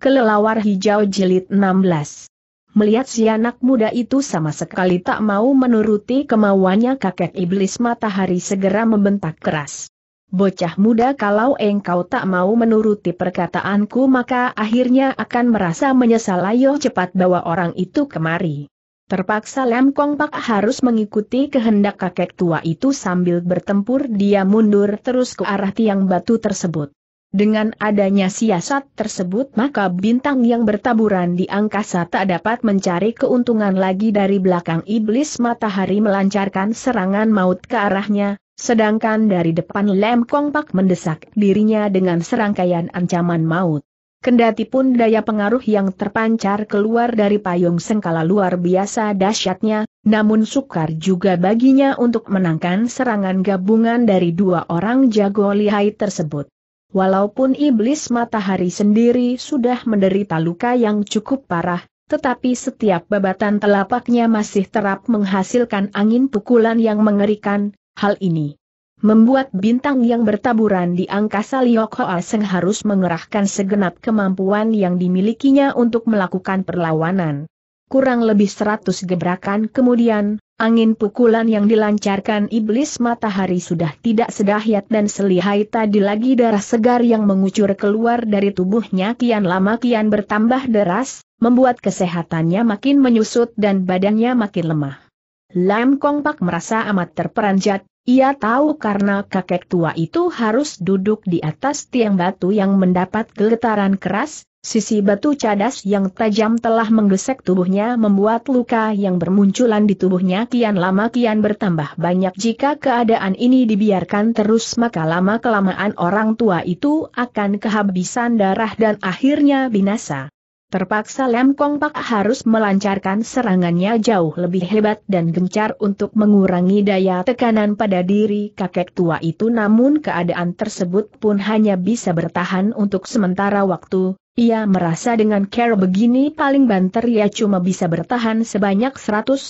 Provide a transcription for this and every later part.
Kelelawar Hijau Jilid 16 Melihat si anak muda itu sama sekali tak mau menuruti kemauannya kakek iblis matahari segera membentak keras. Bocah muda kalau engkau tak mau menuruti perkataanku maka akhirnya akan merasa menyesal ayo cepat bawa orang itu kemari. Terpaksa Lem Kong Pak harus mengikuti kehendak kakek tua itu sambil bertempur dia mundur terus ke arah tiang batu tersebut. Dengan adanya siasat tersebut maka bintang yang bertaburan di angkasa tak dapat mencari keuntungan lagi dari belakang iblis matahari melancarkan serangan maut ke arahnya, sedangkan dari depan Lem kongpak mendesak dirinya dengan serangkaian ancaman maut. Kendati pun daya pengaruh yang terpancar keluar dari payung sengkala luar biasa dahsyatnya, namun sukar juga baginya untuk menangkan serangan gabungan dari dua orang jago lihai tersebut. Walaupun iblis matahari sendiri sudah menderita luka yang cukup parah, tetapi setiap babatan telapaknya masih terap menghasilkan angin pukulan yang mengerikan, hal ini membuat bintang yang bertaburan di angkasa Liok Hoa Seng harus mengerahkan segenap kemampuan yang dimilikinya untuk melakukan perlawanan. Kurang lebih seratus gebrakan kemudian, Angin pukulan yang dilancarkan iblis matahari sudah tidak sedahyat dan selihai tadi lagi darah segar yang mengucur keluar dari tubuhnya kian lama kian bertambah deras, membuat kesehatannya makin menyusut dan badannya makin lemah. Lam Kong Pak merasa amat terperanjat, ia tahu karena kakek tua itu harus duduk di atas tiang batu yang mendapat getaran keras, sisi batu cadas yang tajam telah menggesek tubuhnya membuat luka yang bermunculan di tubuhnya kian lama kian bertambah banyak jika keadaan ini dibiarkan terus maka lama-kelamaan orang tua itu akan kehabisan darah dan akhirnya binasa. Terpaksa Lem Kong Pak harus melancarkan serangannya jauh lebih hebat dan gencar untuk mengurangi daya tekanan pada diri kakek tua itu namun keadaan tersebut pun hanya bisa bertahan untuk sementara waktu, ia merasa dengan care begini paling banter ia cuma bisa bertahan sebanyak 100-200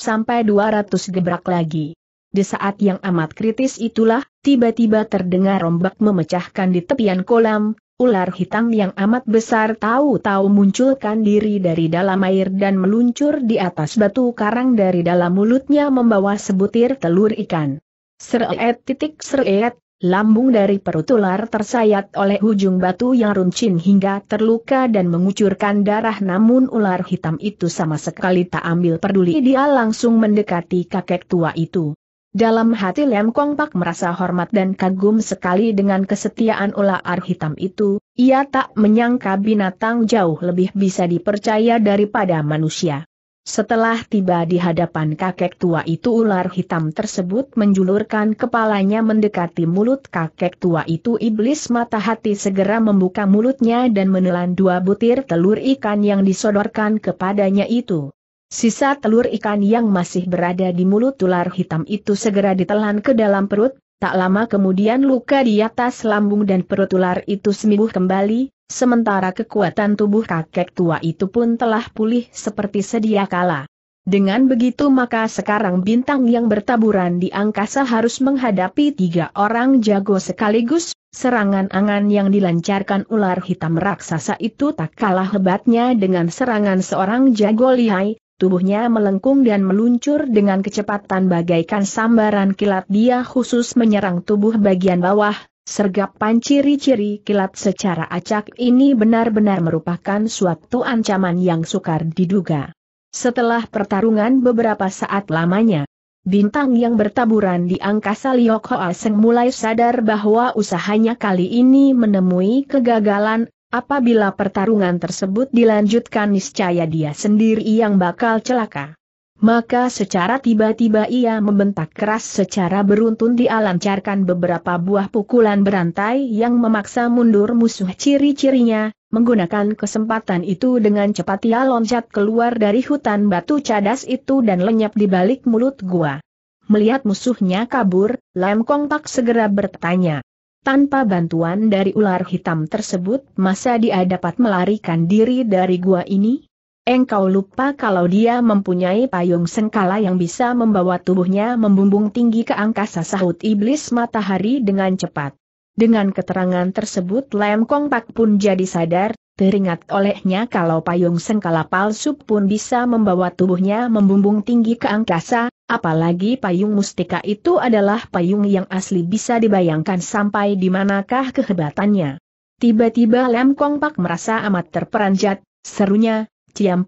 gebrak lagi. Di saat yang amat kritis itulah, tiba-tiba terdengar rombak memecahkan di tepian kolam, Ular hitam yang amat besar tahu-tahu munculkan diri dari dalam air dan meluncur di atas batu karang dari dalam mulutnya membawa sebutir telur ikan. Seret titik seret, lambung dari perut ular tersayat oleh ujung batu yang runcing hingga terluka dan mengucurkan darah namun ular hitam itu sama sekali tak ambil peduli dia langsung mendekati kakek tua itu. Dalam hati Lem Kong Pak merasa hormat dan kagum sekali dengan kesetiaan ular hitam itu, ia tak menyangka binatang jauh lebih bisa dipercaya daripada manusia. Setelah tiba di hadapan kakek tua itu ular hitam tersebut menjulurkan kepalanya mendekati mulut kakek tua itu iblis mata hati segera membuka mulutnya dan menelan dua butir telur ikan yang disodorkan kepadanya itu. Sisa telur ikan yang masih berada di mulut ular hitam itu segera ditelan ke dalam perut, tak lama kemudian luka di atas lambung dan perut ular itu sembuh kembali, sementara kekuatan tubuh kakek tua itu pun telah pulih seperti sedia kala. Dengan begitu maka sekarang bintang yang bertaburan di angkasa harus menghadapi tiga orang jago sekaligus, serangan angan yang dilancarkan ular hitam raksasa itu tak kalah hebatnya dengan serangan seorang jago lihai, tubuhnya melengkung dan meluncur dengan kecepatan bagaikan sambaran kilat dia khusus menyerang tubuh bagian bawah, sergapan ciri-ciri kilat secara acak ini benar-benar merupakan suatu ancaman yang sukar diduga. Setelah pertarungan beberapa saat lamanya, Bintang yang bertaburan di angkasa Lioko Seng mulai sadar bahwa usahanya kali ini menemui kegagalan, Apabila pertarungan tersebut dilanjutkan niscaya dia sendiri yang bakal celaka. Maka secara tiba-tiba ia membentak keras secara beruntun dialancarkan beberapa buah pukulan berantai yang memaksa mundur musuh ciri-cirinya, menggunakan kesempatan itu dengan cepat ia loncat keluar dari hutan batu cadas itu dan lenyap di balik mulut gua. Melihat musuhnya kabur, Lam Kong Pak segera bertanya, tanpa bantuan dari ular hitam tersebut, masa dia dapat melarikan diri dari gua ini? Engkau lupa kalau dia mempunyai payung sengkala yang bisa membawa tubuhnya membumbung tinggi ke angkasa sahut iblis matahari dengan cepat. Dengan keterangan tersebut Lem Kong Pak pun jadi sadar, teringat olehnya kalau payung sengkala palsu pun bisa membawa tubuhnya membumbung tinggi ke angkasa, Apalagi payung mustika itu adalah payung yang asli bisa dibayangkan sampai di manakah kehebatannya. Tiba-tiba Lam Kong Pak merasa amat terperanjat, serunya,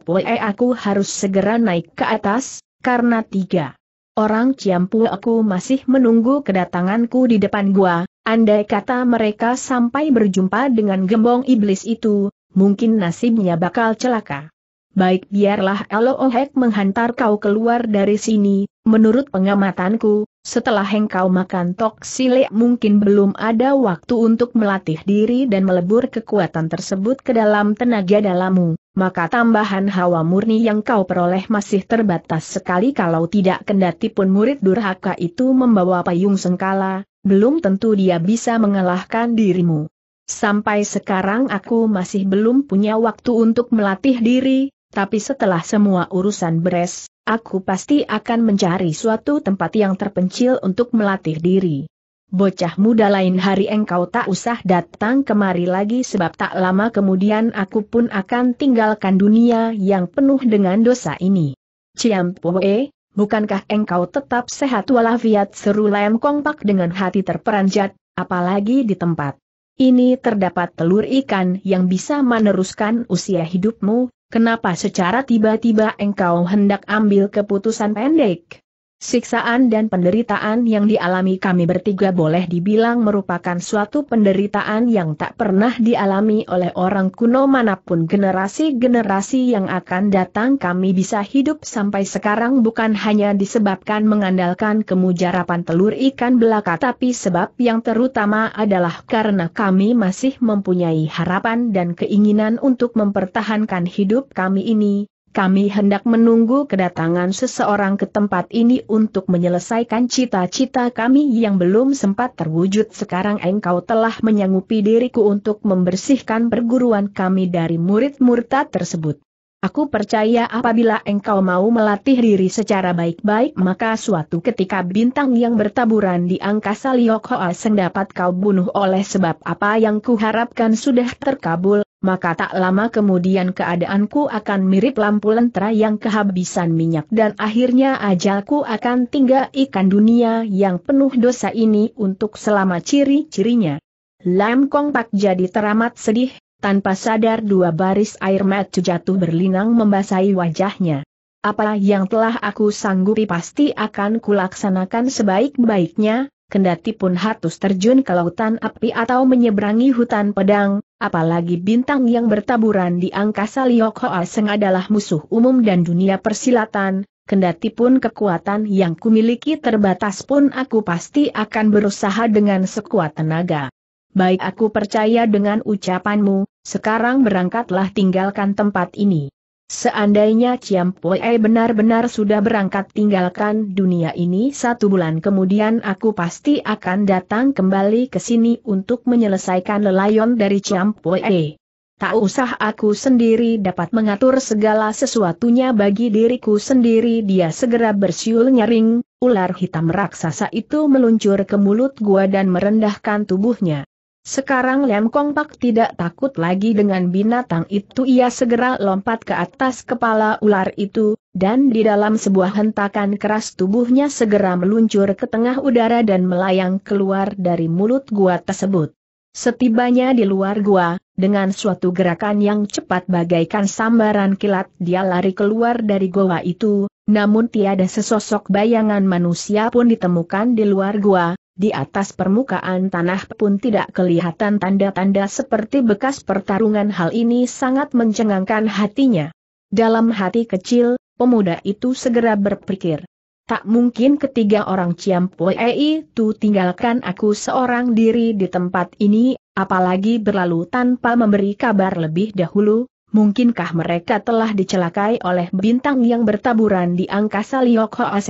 Pue aku harus segera naik ke atas, karena tiga. Orang Pue aku masih menunggu kedatanganku di depan gua, andai kata mereka sampai berjumpa dengan gembong iblis itu, mungkin nasibnya bakal celaka baik biarlah Ohek menghantar kau keluar dari sini, menurut pengamatanku, setelah engkau makan tok silek mungkin belum ada waktu untuk melatih diri dan melebur kekuatan tersebut ke dalam tenaga dalammu, maka tambahan hawa murni yang kau peroleh masih terbatas sekali kalau tidak kendati pun murid durhaka itu membawa payung sengkala, belum tentu dia bisa mengalahkan dirimu. Sampai sekarang aku masih belum punya waktu untuk melatih diri, tapi setelah semua urusan beres, aku pasti akan mencari suatu tempat yang terpencil untuk melatih diri. Bocah muda lain hari engkau tak usah datang kemari lagi sebab tak lama kemudian aku pun akan tinggalkan dunia yang penuh dengan dosa ini. Ciam Poe, bukankah engkau tetap sehat walafiat seru Lam kompak dengan hati terperanjat, apalagi di tempat. Ini terdapat telur ikan yang bisa meneruskan usia hidupmu, Kenapa secara tiba-tiba engkau hendak ambil keputusan pendek? Siksaan dan penderitaan yang dialami kami bertiga boleh dibilang merupakan suatu penderitaan yang tak pernah dialami oleh orang kuno manapun generasi-generasi yang akan datang kami bisa hidup sampai sekarang bukan hanya disebabkan mengandalkan kemujarapan telur ikan belaka tapi sebab yang terutama adalah karena kami masih mempunyai harapan dan keinginan untuk mempertahankan hidup kami ini, kami hendak menunggu kedatangan seseorang ke tempat ini untuk menyelesaikan cita-cita kami yang belum sempat terwujud. Sekarang engkau telah menyanggupi diriku untuk membersihkan perguruan kami dari murid murtad tersebut. Aku percaya apabila engkau mau melatih diri secara baik-baik maka suatu ketika bintang yang bertaburan di angkasa Liokhoa sendapat kau bunuh oleh sebab apa yang kuharapkan sudah terkabul, maka tak lama kemudian keadaanku akan mirip lampu lentera yang kehabisan minyak dan akhirnya ajalku akan tinggal ikan dunia yang penuh dosa ini untuk selama ciri-cirinya. Lam Kong Pak jadi teramat sedih, tanpa sadar dua baris air mata jatuh berlinang membasahi wajahnya. Apa yang telah aku sanggupi pasti akan kulaksanakan sebaik-baiknya, kendati pun harus terjun ke lautan api atau menyeberangi hutan pedang, apalagi bintang yang bertaburan di angkasa Liok Hoa Seng adalah musuh umum dan dunia persilatan, kendati pun kekuatan yang kumiliki terbatas pun aku pasti akan berusaha dengan sekuat tenaga. Baik aku percaya dengan ucapanmu, sekarang berangkatlah tinggalkan tempat ini. Seandainya Chiam Pue benar-benar sudah berangkat tinggalkan dunia ini satu bulan kemudian aku pasti akan datang kembali ke sini untuk menyelesaikan lelayon dari Chiam Pue. Tak usah aku sendiri dapat mengatur segala sesuatunya bagi diriku sendiri dia segera bersiul nyaring, ular hitam raksasa itu meluncur ke mulut gua dan merendahkan tubuhnya. Sekarang Lem Kong Pak tidak takut lagi dengan binatang itu ia segera lompat ke atas kepala ular itu, dan di dalam sebuah hentakan keras tubuhnya segera meluncur ke tengah udara dan melayang keluar dari mulut gua tersebut. Setibanya di luar gua, dengan suatu gerakan yang cepat bagaikan sambaran kilat dia lari keluar dari goa itu, namun tiada sesosok bayangan manusia pun ditemukan di luar gua, di atas permukaan tanah pun tidak kelihatan tanda-tanda seperti bekas pertarungan hal ini sangat mencengangkan hatinya. Dalam hati kecil, pemuda itu segera berpikir. Tak mungkin ketiga orang Ciampue itu tinggalkan aku seorang diri di tempat ini, apalagi berlalu tanpa memberi kabar lebih dahulu, mungkinkah mereka telah dicelakai oleh bintang yang bertaburan di angkasa Liok Hoa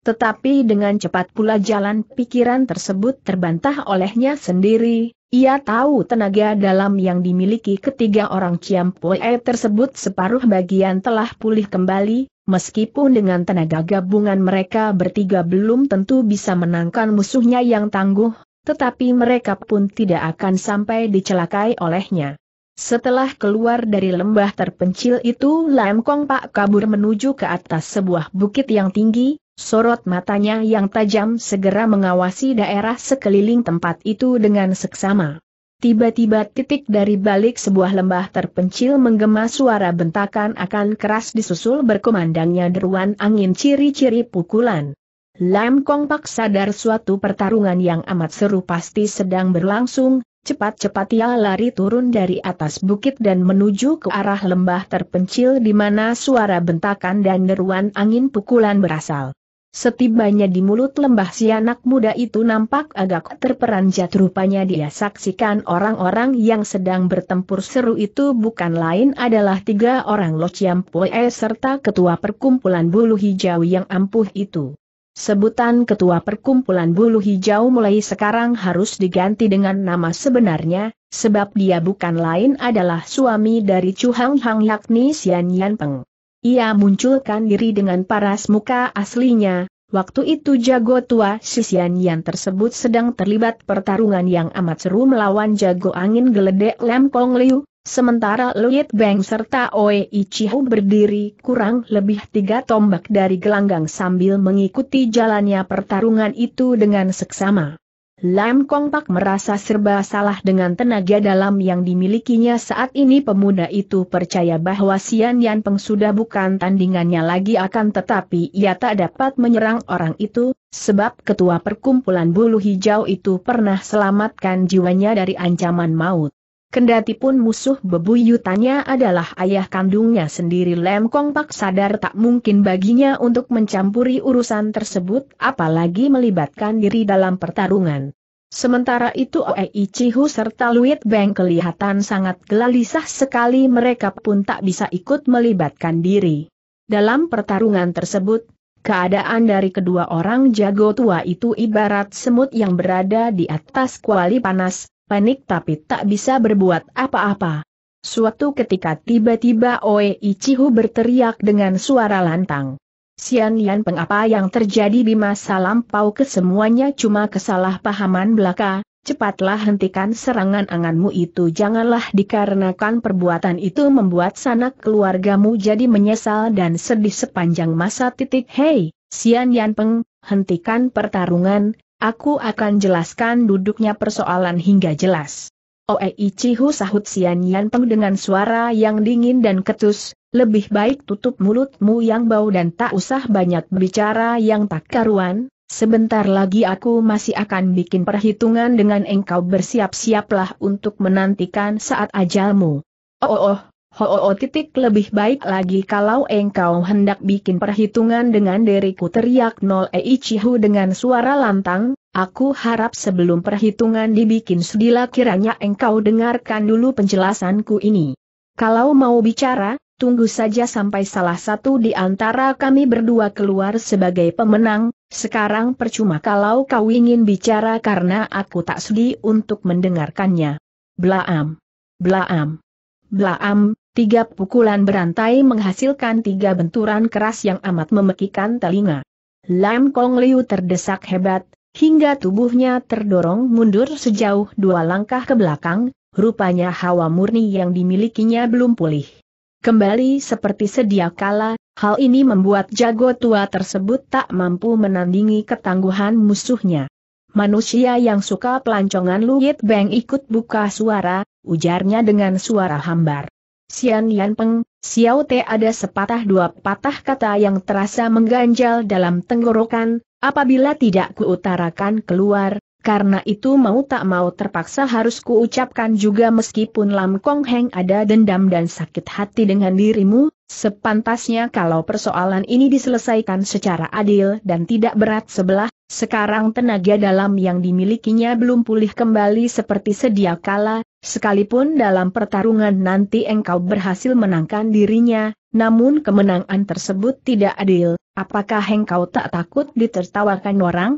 tetapi dengan cepat pula jalan pikiran tersebut terbantah olehnya sendiri, ia tahu tenaga dalam yang dimiliki ketiga orang Ciampue tersebut separuh bagian telah pulih kembali, meskipun dengan tenaga gabungan mereka bertiga belum tentu bisa menangkan musuhnya yang tangguh, tetapi mereka pun tidak akan sampai dicelakai olehnya. Setelah keluar dari lembah terpencil itu Lam Kong Pak kabur menuju ke atas sebuah bukit yang tinggi, Sorot matanya yang tajam segera mengawasi daerah sekeliling tempat itu dengan seksama. Tiba-tiba titik dari balik sebuah lembah terpencil menggema suara bentakan akan keras disusul berkumandangnya deruan angin ciri-ciri pukulan. Lam Kong Pak sadar suatu pertarungan yang amat seru pasti sedang berlangsung, cepat-cepat ia lari turun dari atas bukit dan menuju ke arah lembah terpencil di mana suara bentakan dan deruan angin pukulan berasal. Setibanya di mulut lembah si anak muda itu nampak agak terperanjat rupanya dia saksikan orang-orang yang sedang bertempur seru itu bukan lain adalah tiga orang Lo Chiam serta ketua perkumpulan bulu hijau yang ampuh itu. Sebutan ketua perkumpulan bulu hijau mulai sekarang harus diganti dengan nama sebenarnya, sebab dia bukan lain adalah suami dari Chu Hang Hang yakni Xian Yan Peng. Ia munculkan diri dengan paras muka aslinya, Waktu itu jago tua Sisian yang tersebut sedang terlibat pertarungan yang amat seru melawan jago angin geledek Lempong Liu, sementara Liet Beng serta Oe Ichihu berdiri kurang lebih tiga tombak dari gelanggang sambil mengikuti jalannya pertarungan itu dengan seksama. Lam Kong Pak merasa serba salah dengan tenaga dalam yang dimilikinya saat ini pemuda itu percaya bahwa Sian Yan Peng sudah bukan tandingannya lagi akan tetapi ia tak dapat menyerang orang itu, sebab ketua perkumpulan bulu hijau itu pernah selamatkan jiwanya dari ancaman maut. Kendati pun musuh bebuyutannya adalah ayah kandungnya sendiri Lem Kong Pak sadar tak mungkin baginya untuk mencampuri urusan tersebut apalagi melibatkan diri dalam pertarungan. Sementara itu Oei Cihu serta Luit Beng kelihatan sangat gelisah sekali mereka pun tak bisa ikut melibatkan diri. Dalam pertarungan tersebut, keadaan dari kedua orang jago tua itu ibarat semut yang berada di atas kuali panas, panik tapi tak bisa berbuat apa-apa. Suatu ketika tiba-tiba Oe Ichihu berteriak dengan suara lantang. Sian Peng pengapa yang terjadi di masa lampau kesemuanya cuma kesalahpahaman belaka, cepatlah hentikan serangan anganmu itu janganlah dikarenakan perbuatan itu membuat sanak keluargamu jadi menyesal dan sedih sepanjang masa titik hei, Sian Lian Peng, hentikan pertarungan, Aku akan jelaskan duduknya persoalan hingga jelas. Oei Cihu sahut Sian Yan Peng dengan suara yang dingin dan ketus, lebih baik tutup mulutmu yang bau dan tak usah banyak bicara yang tak karuan, sebentar lagi aku masih akan bikin perhitungan dengan engkau bersiap-siaplah untuk menantikan saat ajalmu. Oh oh oh, Ho Hoo titik lebih baik lagi kalau engkau hendak bikin perhitungan dengan diriku teriak Nol Eichihu dengan suara lantang, aku harap sebelum perhitungan dibikin sedila kiranya engkau dengarkan dulu penjelasanku ini. Kalau mau bicara, tunggu saja sampai salah satu di antara kami berdua keluar sebagai pemenang, sekarang percuma kalau kau ingin bicara karena aku tak sedih untuk mendengarkannya. Blaam. Blaam. Blaam, Tiga pukulan berantai menghasilkan tiga benturan keras yang amat memekikan telinga. Lam Kong Liu terdesak hebat, hingga tubuhnya terdorong mundur sejauh dua langkah ke belakang, rupanya hawa murni yang dimilikinya belum pulih. Kembali seperti sedia kala, hal ini membuat jago tua tersebut tak mampu menandingi ketangguhan musuhnya. Manusia yang suka pelancongan Yit Beng ikut buka suara, ujarnya dengan suara hambar. Sian Yan Peng, Xiao Te ada sepatah dua patah kata yang terasa mengganjal dalam tenggorokan, apabila tidak kuutarakan keluar, karena itu mau tak mau terpaksa harus kuucapkan juga meskipun Lam Kong Heng ada dendam dan sakit hati dengan dirimu, sepantasnya kalau persoalan ini diselesaikan secara adil dan tidak berat sebelah sekarang tenaga dalam yang dimilikinya belum pulih kembali seperti sedia kala, sekalipun dalam pertarungan nanti engkau berhasil menangkan dirinya, namun kemenangan tersebut tidak adil, apakah engkau tak takut ditertawakan orang?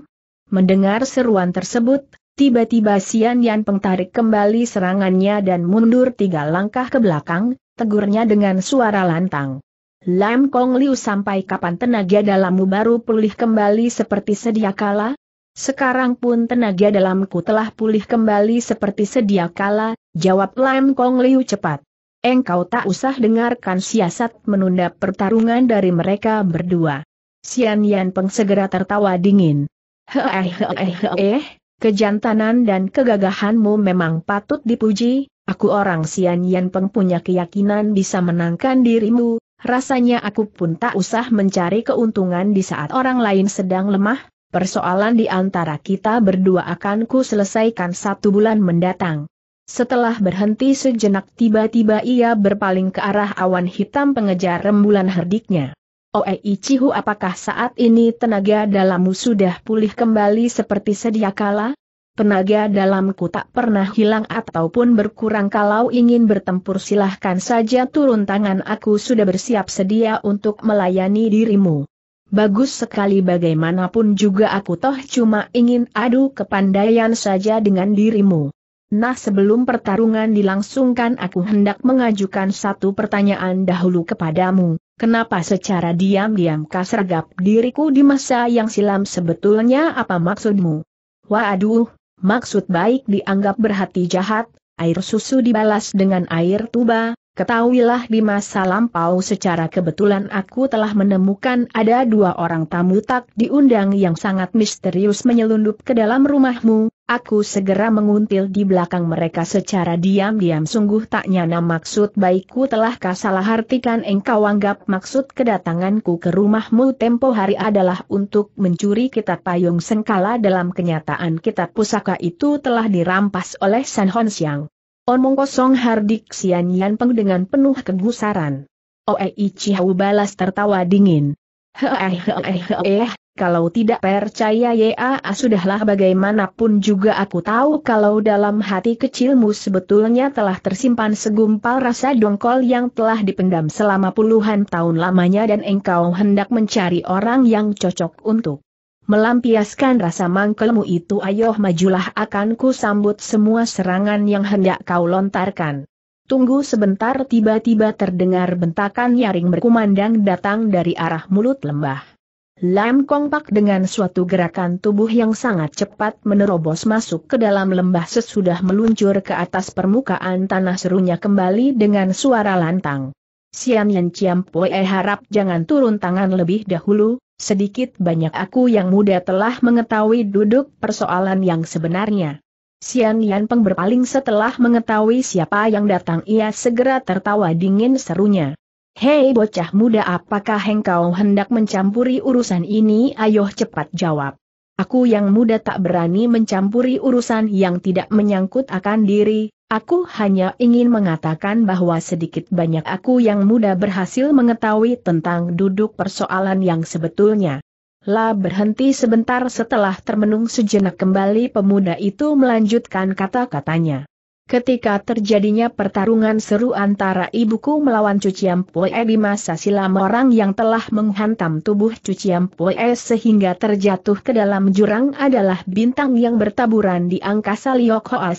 Mendengar seruan tersebut, tiba-tiba Sian Yan pengtarik kembali serangannya dan mundur tiga langkah ke belakang, tegurnya dengan suara lantang. Lam Kong Liu sampai kapan tenaga dalammu baru pulih kembali seperti sedia kala? Sekarang pun tenaga dalamku telah pulih kembali seperti sedia kala, jawab Lam Kong Liu cepat. Engkau tak usah dengarkan siasat menunda pertarungan dari mereka berdua. Xian Yan Peng segera tertawa dingin. eh, kejantanan dan kegagahanmu memang patut dipuji, Aku orang Sian Yan Peng punya keyakinan bisa menangkan dirimu, Rasanya aku pun tak usah mencari keuntungan di saat orang lain sedang lemah, persoalan di antara kita berdua akan ku selesaikan satu bulan mendatang. Setelah berhenti sejenak tiba-tiba ia berpaling ke arah awan hitam pengejar rembulan herdiknya. Oei Cihu apakah saat ini tenaga dalammu sudah pulih kembali seperti sedia kala? Tenaga dalamku tak pernah hilang ataupun berkurang kalau ingin bertempur silahkan saja turun tangan aku sudah bersiap sedia untuk melayani dirimu. Bagus sekali bagaimanapun juga aku toh cuma ingin adu kepandaian saja dengan dirimu. Nah sebelum pertarungan dilangsungkan aku hendak mengajukan satu pertanyaan dahulu kepadamu. Kenapa secara diam-diam kau sergap diriku di masa yang silam sebetulnya apa maksudmu? Waduh, maksud baik dianggap berhati jahat, air susu dibalas dengan air tuba, ketahuilah di masa lampau secara kebetulan aku telah menemukan ada dua orang tamu tak diundang yang sangat misterius menyelundup ke dalam rumahmu, Aku segera menguntil di belakang mereka secara diam-diam sungguh tak nyana maksud baikku telah kasalah artikan engkau anggap maksud kedatanganku ke rumahmu tempo hari adalah untuk mencuri kitab payung sengkala dalam kenyataan kitab pusaka itu telah dirampas oleh San Hon Siang. Omong kosong hardik Sian Yan Peng dengan penuh kegusaran. Oei Chihau balas tertawa dingin. Heeh heeh heeh kalau tidak percaya ya sudahlah bagaimanapun juga aku tahu kalau dalam hati kecilmu sebetulnya telah tersimpan segumpal rasa dongkol yang telah dipendam selama puluhan tahun lamanya dan engkau hendak mencari orang yang cocok untuk melampiaskan rasa mangkelmu itu ayo majulah akan ku sambut semua serangan yang hendak kau lontarkan. Tunggu sebentar tiba-tiba terdengar bentakan nyaring berkumandang datang dari arah mulut lembah. Lam Kong dengan suatu gerakan tubuh yang sangat cepat menerobos masuk ke dalam lembah sesudah meluncur ke atas permukaan tanah serunya kembali dengan suara lantang. Sian Yan Ciam Poe harap jangan turun tangan lebih dahulu, sedikit banyak aku yang muda telah mengetahui duduk persoalan yang sebenarnya. Sian Yan Peng berpaling setelah mengetahui siapa yang datang ia segera tertawa dingin serunya. Hei bocah muda apakah engkau hendak mencampuri urusan ini? Ayo cepat jawab. Aku yang muda tak berani mencampuri urusan yang tidak menyangkut akan diri, aku hanya ingin mengatakan bahwa sedikit banyak aku yang muda berhasil mengetahui tentang duduk persoalan yang sebetulnya. La berhenti sebentar setelah termenung sejenak kembali pemuda itu melanjutkan kata-katanya. Ketika terjadinya pertarungan seru antara ibuku melawan Cuciam Pue di masa silam orang yang telah menghantam tubuh Cuciam Pue sehingga terjatuh ke dalam jurang adalah bintang yang bertaburan di angkasa Liok Hoa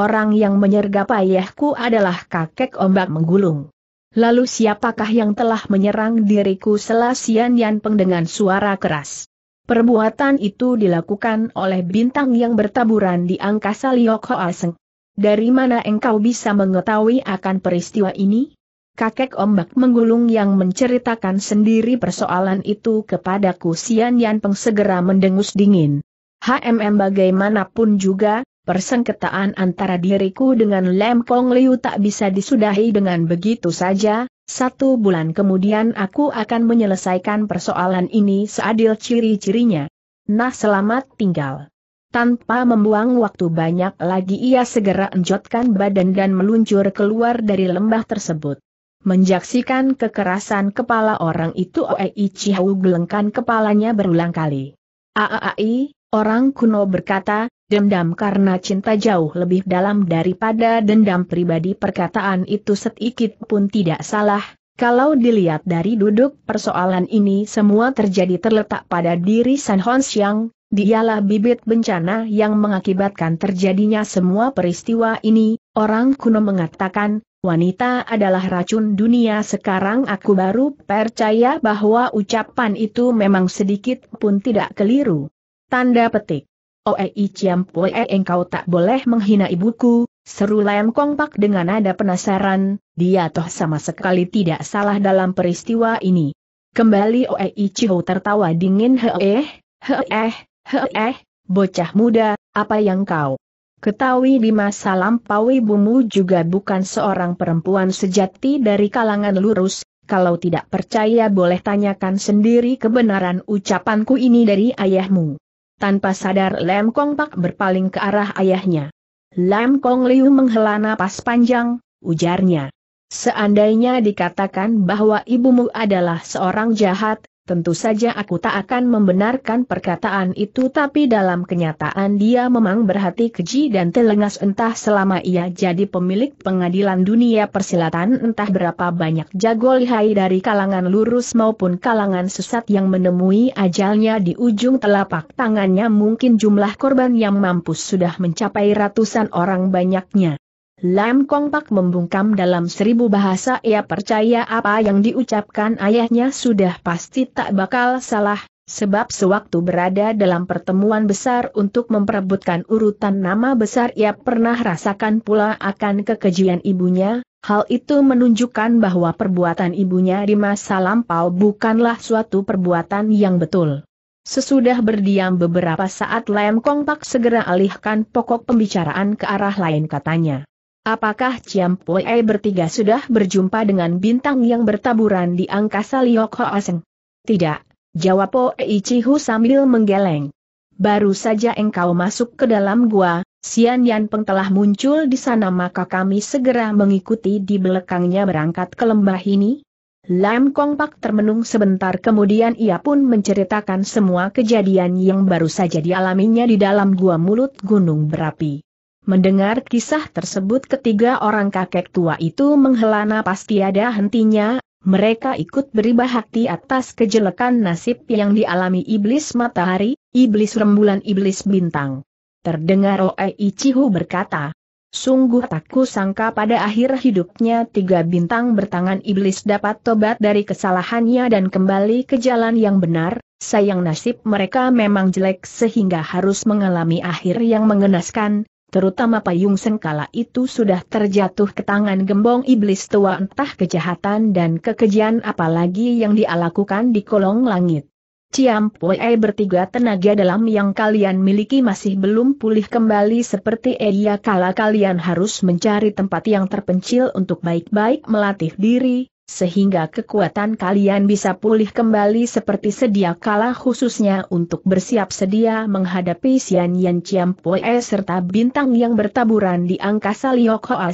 orang yang menyergap ayahku adalah kakek ombak menggulung. Lalu siapakah yang telah menyerang diriku selasian Yan Peng dengan suara keras? Perbuatan itu dilakukan oleh bintang yang bertaburan di angkasa Liok Hoa dari mana engkau bisa mengetahui akan peristiwa ini? Kakek ombak menggulung yang menceritakan sendiri persoalan itu kepadaku Sian Yan Peng segera mendengus dingin. HMM bagaimanapun juga, persengketaan antara diriku dengan Lem Kong Liu tak bisa disudahi dengan begitu saja, satu bulan kemudian aku akan menyelesaikan persoalan ini seadil ciri-cirinya. Nah selamat tinggal. Tanpa membuang waktu banyak lagi ia segera enjotkan badan dan meluncur keluar dari lembah tersebut. Menjaksikan kekerasan kepala orang itu Oei Chihu gelengkan kepalanya berulang kali. Aai, orang kuno berkata, dendam karena cinta jauh lebih dalam daripada dendam pribadi perkataan itu sedikit pun tidak salah, kalau dilihat dari duduk persoalan ini semua terjadi terletak pada diri San Hon Xiang, Dialah bibit bencana yang mengakibatkan terjadinya semua peristiwa ini, orang kuno mengatakan, wanita adalah racun dunia sekarang aku baru percaya bahwa ucapan itu memang sedikit pun tidak keliru. Tanda petik. Oei Poe engkau tak boleh menghina ibuku, seru Lam Kongpak dengan nada penasaran, dia toh sama sekali tidak salah dalam peristiwa ini. Kembali Oei Ciho tertawa dingin heeh, heeh, eh, bocah muda, apa yang kau ketahui di masa lampau ibumu juga bukan seorang perempuan sejati dari kalangan lurus, kalau tidak percaya boleh tanyakan sendiri kebenaran ucapanku ini dari ayahmu. Tanpa sadar Lam Kong Pak berpaling ke arah ayahnya. Lam Kong Liu menghela napas panjang, ujarnya. Seandainya dikatakan bahwa ibumu adalah seorang jahat, Tentu saja aku tak akan membenarkan perkataan itu tapi dalam kenyataan dia memang berhati keji dan telengas entah selama ia jadi pemilik pengadilan dunia persilatan entah berapa banyak jago lihai dari kalangan lurus maupun kalangan sesat yang menemui ajalnya di ujung telapak tangannya mungkin jumlah korban yang mampus sudah mencapai ratusan orang banyaknya. Lam Kong Pak membungkam dalam seribu bahasa ia percaya apa yang diucapkan ayahnya sudah pasti tak bakal salah, sebab sewaktu berada dalam pertemuan besar untuk memperebutkan urutan nama besar ia pernah rasakan pula akan kekejian ibunya, hal itu menunjukkan bahwa perbuatan ibunya di masa lampau bukanlah suatu perbuatan yang betul. Sesudah berdiam beberapa saat Lam Kong Pak segera alihkan pokok pembicaraan ke arah lain katanya. Apakah Chiam Pue bertiga sudah berjumpa dengan bintang yang bertaburan di angkasa Liok Hoaseng? Tidak, jawab Pue Cihu sambil menggeleng. Baru saja engkau masuk ke dalam gua, Sian Yan Peng telah muncul di sana maka kami segera mengikuti di belakangnya berangkat ke lembah ini. Lam Kong Pak termenung sebentar kemudian ia pun menceritakan semua kejadian yang baru saja dialaminya di dalam gua mulut gunung berapi. Mendengar kisah tersebut ketiga orang kakek tua itu menghela napas tiada hentinya, mereka ikut beribahati hati atas kejelekan nasib yang dialami iblis matahari, iblis rembulan iblis bintang. Terdengar Oei Ichihu berkata, Sungguh takku sangka pada akhir hidupnya tiga bintang bertangan iblis dapat tobat dari kesalahannya dan kembali ke jalan yang benar, sayang nasib mereka memang jelek sehingga harus mengalami akhir yang mengenaskan, terutama payung sengkala itu sudah terjatuh ke tangan gembong iblis tua entah kejahatan dan kekejian apalagi yang dia lakukan di kolong langit. Poe bertiga tenaga dalam yang kalian miliki masih belum pulih kembali seperti Eya kala kalian harus mencari tempat yang terpencil untuk baik-baik melatih diri, sehingga kekuatan kalian bisa pulih kembali seperti sedia kala khususnya untuk bersiap sedia menghadapi Sian Yan Chiam Poe serta bintang yang bertaburan di angkasa Liok Hoa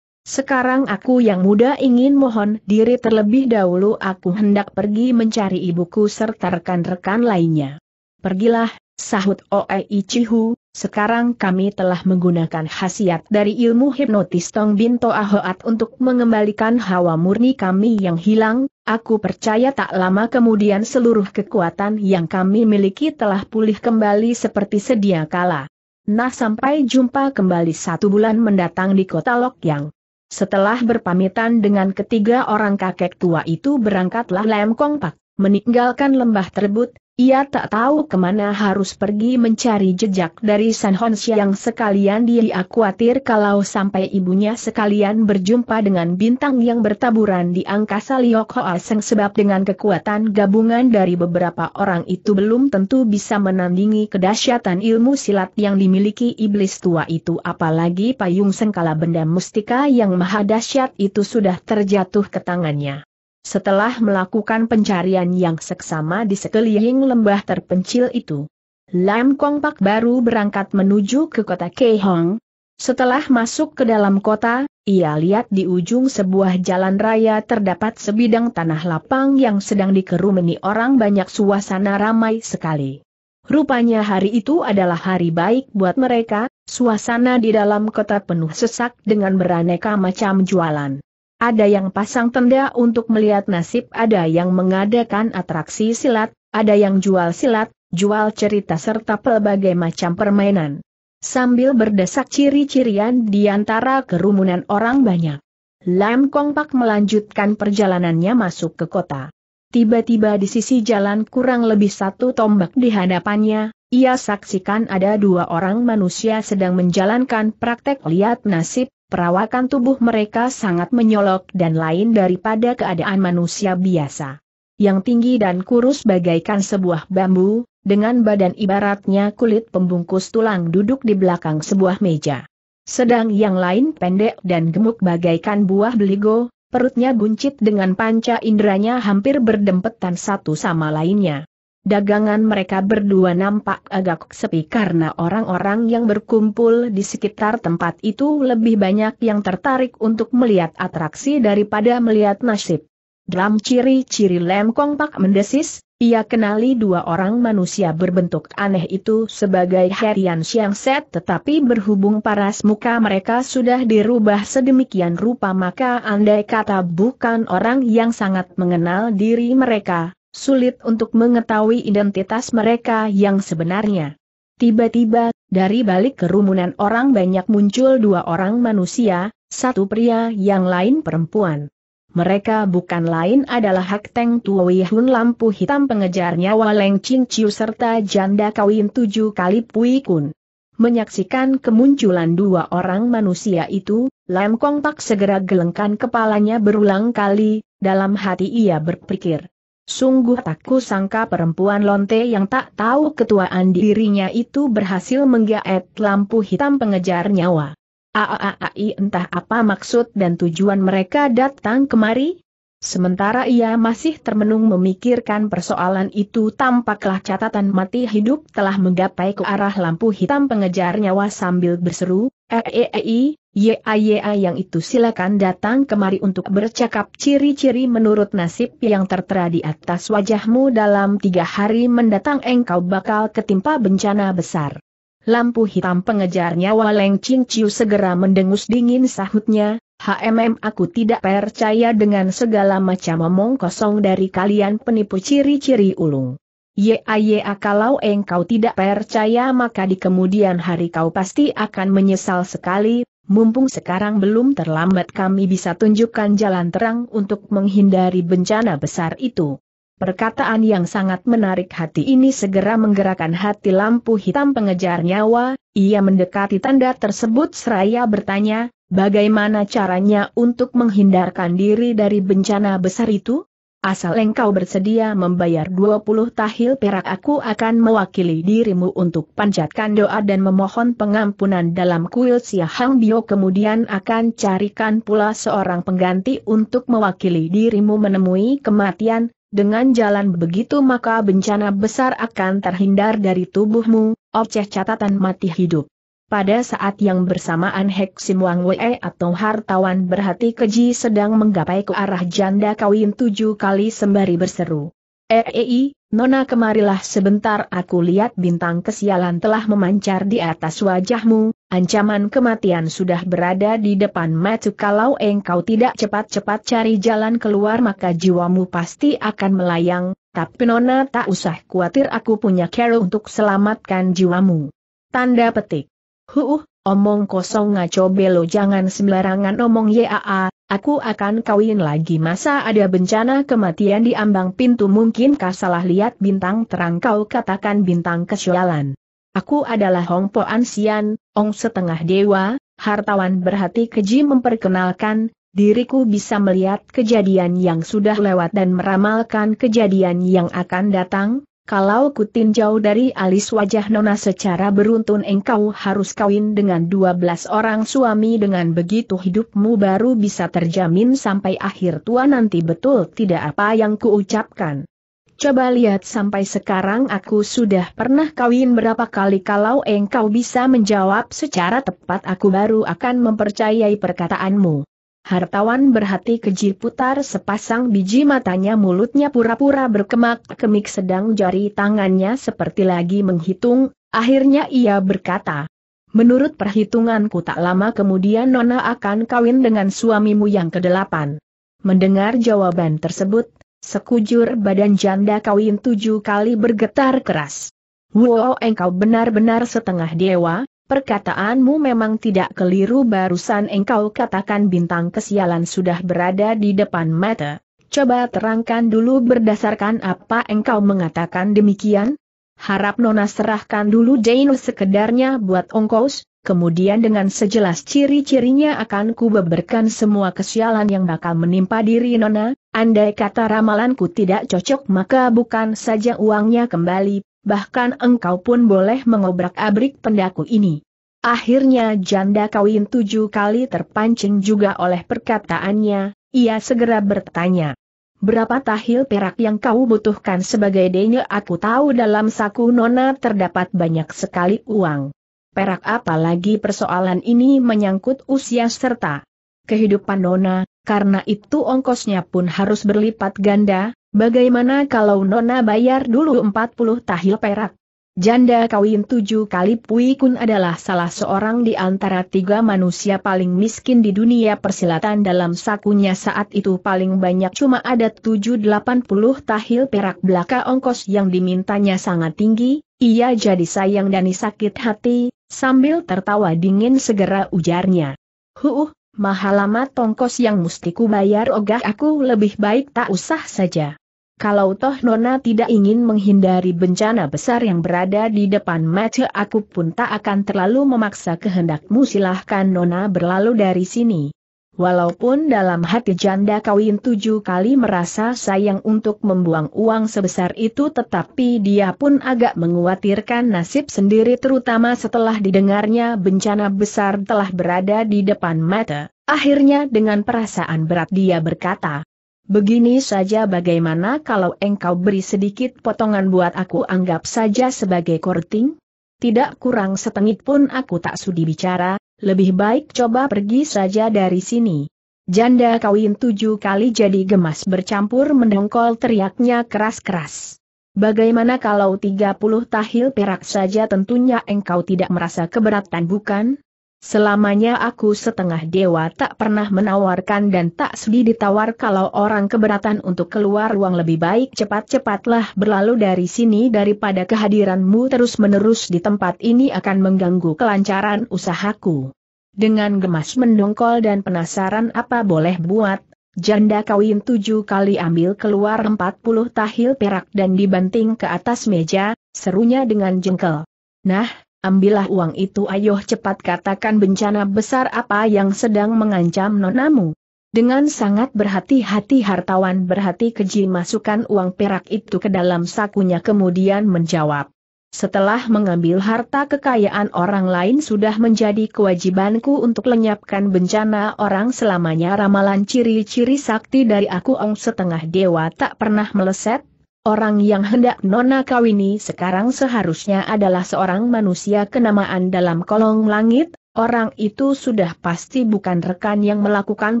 Sekarang aku yang muda ingin mohon diri terlebih dahulu aku hendak pergi mencari ibuku serta rekan-rekan lainnya. Pergilah, sahut Oei Chihu, sekarang kami telah menggunakan khasiat dari ilmu hipnotis Tong Binto Ahoat untuk mengembalikan hawa murni kami yang hilang, aku percaya tak lama kemudian seluruh kekuatan yang kami miliki telah pulih kembali seperti sedia kala. Nah sampai jumpa kembali satu bulan mendatang di kota Lokyang. Setelah berpamitan dengan ketiga orang kakek tua itu berangkatlah Lem Kong Pak, meninggalkan lembah terbut, ia tak tahu kemana harus pergi mencari jejak dari San Honsha yang sekalian dia khawatir kalau sampai ibunya sekalian berjumpa dengan bintang yang bertaburan di angkasa Liok Hoa Seng sebab dengan kekuatan gabungan dari beberapa orang itu belum tentu bisa menandingi kedahsyatan ilmu silat yang dimiliki iblis tua itu apalagi payung sengkala benda mustika yang maha dahsyat itu sudah terjatuh ke tangannya setelah melakukan pencarian yang seksama di sekeliling lembah terpencil itu. Lam Kong Pak baru berangkat menuju ke kota Keihong. Setelah masuk ke dalam kota, ia lihat di ujung sebuah jalan raya terdapat sebidang tanah lapang yang sedang dikerumuni orang banyak suasana ramai sekali. Rupanya hari itu adalah hari baik buat mereka, suasana di dalam kota penuh sesak dengan beraneka macam jualan. Ada yang pasang tenda untuk melihat nasib, ada yang mengadakan atraksi silat, ada yang jual silat, jual cerita serta pelbagai macam permainan. Sambil berdesak ciri-cirian di antara kerumunan orang banyak. Lam Kong Pak melanjutkan perjalanannya masuk ke kota. Tiba-tiba di sisi jalan kurang lebih satu tombak di hadapannya, ia saksikan ada dua orang manusia sedang menjalankan praktek lihat nasib, perawakan tubuh mereka sangat menyolok dan lain daripada keadaan manusia biasa. Yang tinggi dan kurus bagaikan sebuah bambu, dengan badan ibaratnya kulit pembungkus tulang duduk di belakang sebuah meja. Sedang yang lain pendek dan gemuk bagaikan buah beligo, perutnya buncit dengan panca inderanya hampir berdempetan satu sama lainnya. Dagangan mereka berdua nampak agak sepi karena orang-orang yang berkumpul di sekitar tempat itu lebih banyak yang tertarik untuk melihat atraksi daripada melihat nasib. Dalam ciri-ciri Lem Kong Pak mendesis, ia kenali dua orang manusia berbentuk aneh itu sebagai Herian Siang Set tetapi berhubung paras muka mereka sudah dirubah sedemikian rupa maka andai kata bukan orang yang sangat mengenal diri mereka, sulit untuk mengetahui identitas mereka yang sebenarnya. Tiba-tiba, dari balik kerumunan orang banyak muncul dua orang manusia, satu pria yang lain perempuan. Mereka bukan lain adalah Hak Teng Tuwi Hun Lampu Hitam Pengejarnya, Waleng Leng Ching Chiu serta janda kawin tujuh kali Pui Kun. Menyaksikan kemunculan dua orang manusia itu, Lam Kong Pak segera gelengkan kepalanya berulang kali, dalam hati ia berpikir. Sungguh tak kusangka perempuan lonte yang tak tahu ketuaan dirinya itu berhasil menggaet lampu hitam pengejar nyawa. Aaai entah apa maksud dan tujuan mereka datang kemari? Sementara ia masih termenung memikirkan persoalan itu tampaklah catatan mati hidup telah menggapai ke arah lampu hitam pengejar nyawa sambil berseru, EEI, eh, eh, eh, YAYA yang itu silakan datang kemari untuk bercakap ciri-ciri menurut nasib yang tertera di atas wajahmu dalam tiga hari mendatang engkau bakal ketimpa bencana besar. Lampu hitam pengejarnya Waleng Ching Chiu segera mendengus dingin sahutnya, HMM aku tidak percaya dengan segala macam omong kosong dari kalian penipu ciri-ciri ulung. Ya ya, kalau engkau tidak percaya maka di kemudian hari kau pasti akan menyesal sekali, mumpung sekarang belum terlambat kami bisa tunjukkan jalan terang untuk menghindari bencana besar itu. Perkataan yang sangat menarik hati ini segera menggerakkan hati lampu hitam pengejar nyawa, ia mendekati tanda tersebut seraya bertanya, bagaimana caranya untuk menghindarkan diri dari bencana besar itu? Asal engkau bersedia membayar 20 tahil perak aku akan mewakili dirimu untuk panjatkan doa dan memohon pengampunan dalam kuil Siahang Bio kemudian akan carikan pula seorang pengganti untuk mewakili dirimu menemui kematian, dengan jalan begitu maka bencana besar akan terhindar dari tubuhmu, Oceh catatan mati hidup. Pada saat yang bersamaan Hek Sim Wang Wei atau hartawan berhati keji sedang menggapai ke arah janda kawin tujuh kali sembari berseru. Ei, eh, eh, Nona kemarilah sebentar aku lihat bintang kesialan telah memancar di atas wajahmu, ancaman kematian sudah berada di depan mata kalau engkau tidak cepat-cepat cari jalan keluar maka jiwamu pasti akan melayang, tapi Nona tak usah khawatir aku punya cara untuk selamatkan jiwamu. Tanda petik. Huh, omong kosong ngaco belo jangan sembarangan omong yaa, aku akan kawin lagi masa ada bencana kematian di ambang pintu mungkin kau salah lihat bintang terang kau katakan bintang kesialan. Aku adalah Hong Po Ansian, Ong setengah dewa, hartawan berhati keji memperkenalkan, diriku bisa melihat kejadian yang sudah lewat dan meramalkan kejadian yang akan datang, kalau kutinjau dari alis wajah Nona secara beruntun engkau harus kawin dengan 12 orang suami dengan begitu hidupmu baru bisa terjamin sampai akhir tua nanti betul tidak apa yang kuucapkan. Coba lihat sampai sekarang aku sudah pernah kawin berapa kali kalau engkau bisa menjawab secara tepat aku baru akan mempercayai perkataanmu. Hartawan berhati keji putar sepasang biji matanya mulutnya pura-pura berkemak-kemik sedang jari tangannya seperti lagi menghitung, akhirnya ia berkata. Menurut perhitunganku tak lama kemudian Nona akan kawin dengan suamimu yang kedelapan. Mendengar jawaban tersebut, sekujur badan janda kawin tujuh kali bergetar keras. Wow engkau benar-benar setengah dewa, Perkataanmu memang tidak keliru barusan engkau katakan bintang kesialan sudah berada di depan mata. Coba terangkan dulu berdasarkan apa engkau mengatakan demikian? Harap Nona serahkan dulu Jainu sekedarnya buat ongkos, kemudian dengan sejelas ciri-cirinya akan kubeberkan semua kesialan yang bakal menimpa diri Nona, andai kata ramalanku tidak cocok maka bukan saja uangnya kembali, bahkan engkau pun boleh mengobrak-abrik pendaku ini. Akhirnya janda kawin tujuh kali terpancing juga oleh perkataannya, ia segera bertanya. Berapa tahil perak yang kau butuhkan sebagai denya aku tahu dalam saku nona terdapat banyak sekali uang. Perak apalagi persoalan ini menyangkut usia serta kehidupan nona, karena itu ongkosnya pun harus berlipat ganda, Bagaimana kalau Nona bayar dulu 40 tahil perak? Janda kawin tujuh kali Pui Kun adalah salah seorang di antara tiga manusia paling miskin di dunia persilatan dalam sakunya saat itu paling banyak cuma ada tujuh delapan puluh tahil perak belaka ongkos yang dimintanya sangat tinggi, ia jadi sayang dan sakit hati, sambil tertawa dingin segera ujarnya. Huh, mahal amat ongkos yang mustiku bayar ogah aku lebih baik tak usah saja kalau toh Nona tidak ingin menghindari bencana besar yang berada di depan mata aku pun tak akan terlalu memaksa kehendakmu silahkan Nona berlalu dari sini. Walaupun dalam hati janda kawin tujuh kali merasa sayang untuk membuang uang sebesar itu tetapi dia pun agak menguatirkan nasib sendiri terutama setelah didengarnya bencana besar telah berada di depan mata. Akhirnya dengan perasaan berat dia berkata, Begini saja bagaimana kalau engkau beri sedikit potongan buat aku anggap saja sebagai korting? Tidak kurang setengit pun aku tak sudi bicara, lebih baik coba pergi saja dari sini. Janda kawin tujuh kali jadi gemas bercampur mendongkol teriaknya keras-keras. Bagaimana kalau tiga puluh tahil perak saja tentunya engkau tidak merasa keberatan bukan? Selamanya aku setengah dewa tak pernah menawarkan dan tak sedih ditawar kalau orang keberatan untuk keluar ruang lebih baik cepat-cepatlah berlalu dari sini daripada kehadiranmu terus-menerus di tempat ini akan mengganggu kelancaran usahaku. Dengan gemas mendongkol dan penasaran apa boleh buat, Janda kawin tujuh kali ambil keluar empat puluh tahil perak dan dibanting ke atas meja, serunya dengan jengkel. Nah, ambillah uang itu ayo cepat katakan bencana besar apa yang sedang mengancam nonamu. Dengan sangat berhati-hati hartawan berhati keji masukkan uang perak itu ke dalam sakunya kemudian menjawab. Setelah mengambil harta kekayaan orang lain sudah menjadi kewajibanku untuk lenyapkan bencana orang selamanya ramalan ciri-ciri sakti dari aku ong setengah dewa tak pernah meleset, Orang yang hendak Nona kawini sekarang seharusnya adalah seorang manusia kenamaan dalam kolong langit, orang itu sudah pasti bukan rekan yang melakukan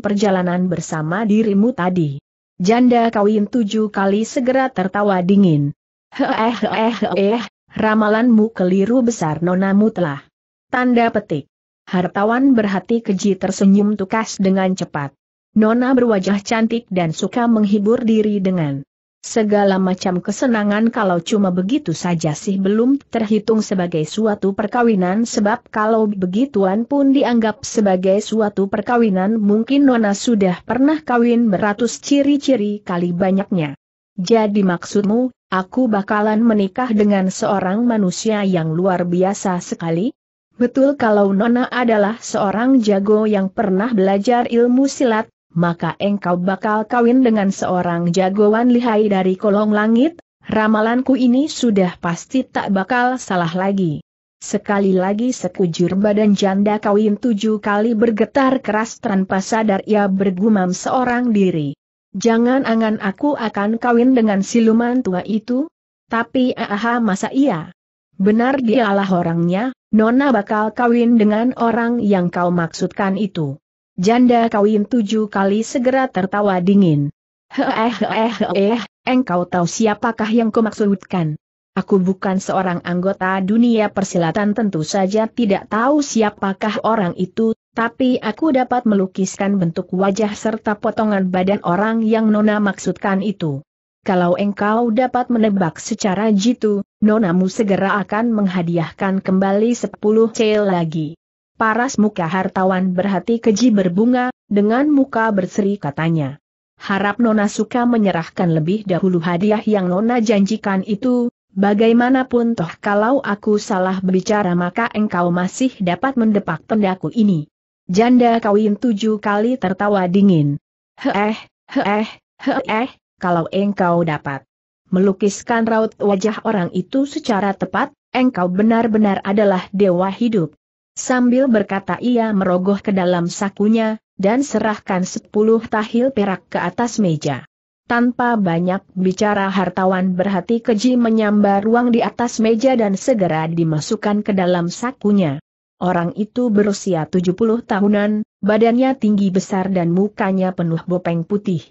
perjalanan bersama dirimu tadi. Janda kawin tujuh kali segera tertawa dingin. Heeh eh eh, ramalanmu keliru besar nonamu telah. Tanda petik. Hartawan berhati keji tersenyum tukas dengan cepat. Nona berwajah cantik dan suka menghibur diri dengan Segala macam kesenangan kalau cuma begitu saja sih belum terhitung sebagai suatu perkawinan sebab kalau begituan pun dianggap sebagai suatu perkawinan mungkin Nona sudah pernah kawin beratus ciri-ciri kali banyaknya. Jadi maksudmu, aku bakalan menikah dengan seorang manusia yang luar biasa sekali? Betul kalau Nona adalah seorang jago yang pernah belajar ilmu silat, maka engkau bakal kawin dengan seorang jagoan lihai dari kolong langit, ramalanku ini sudah pasti tak bakal salah lagi. Sekali lagi sekujur badan janda kawin tujuh kali bergetar keras tanpa sadar ia bergumam seorang diri. Jangan angan aku akan kawin dengan siluman tua itu? Tapi aha masa iya? Benar dialah orangnya, Nona bakal kawin dengan orang yang kau maksudkan itu. Janda kawin tujuh kali segera tertawa dingin. Hehehe, eh, eh, eh, engkau tahu siapakah yang kumaksudkan? Aku bukan seorang anggota dunia persilatan tentu saja tidak tahu siapakah orang itu, tapi aku dapat melukiskan bentuk wajah serta potongan badan orang yang Nona maksudkan itu. Kalau engkau dapat menebak secara jitu, Nonamu segera akan menghadiahkan kembali 10 cel lagi. Paras muka hartawan berhati keji berbunga, dengan muka berseri katanya. Harap Nona suka menyerahkan lebih dahulu hadiah yang Nona janjikan itu, bagaimanapun toh kalau aku salah berbicara maka engkau masih dapat mendepak pendaku ini. Janda kawin tujuh kali tertawa dingin. Heeh, heeh, heeh, kalau engkau dapat melukiskan raut wajah orang itu secara tepat, engkau benar-benar adalah dewa hidup. Sambil berkata ia merogoh ke dalam sakunya, dan serahkan sepuluh tahil perak ke atas meja. Tanpa banyak bicara hartawan berhati keji menyambar ruang di atas meja dan segera dimasukkan ke dalam sakunya. Orang itu berusia 70 tahunan, badannya tinggi besar dan mukanya penuh bopeng putih.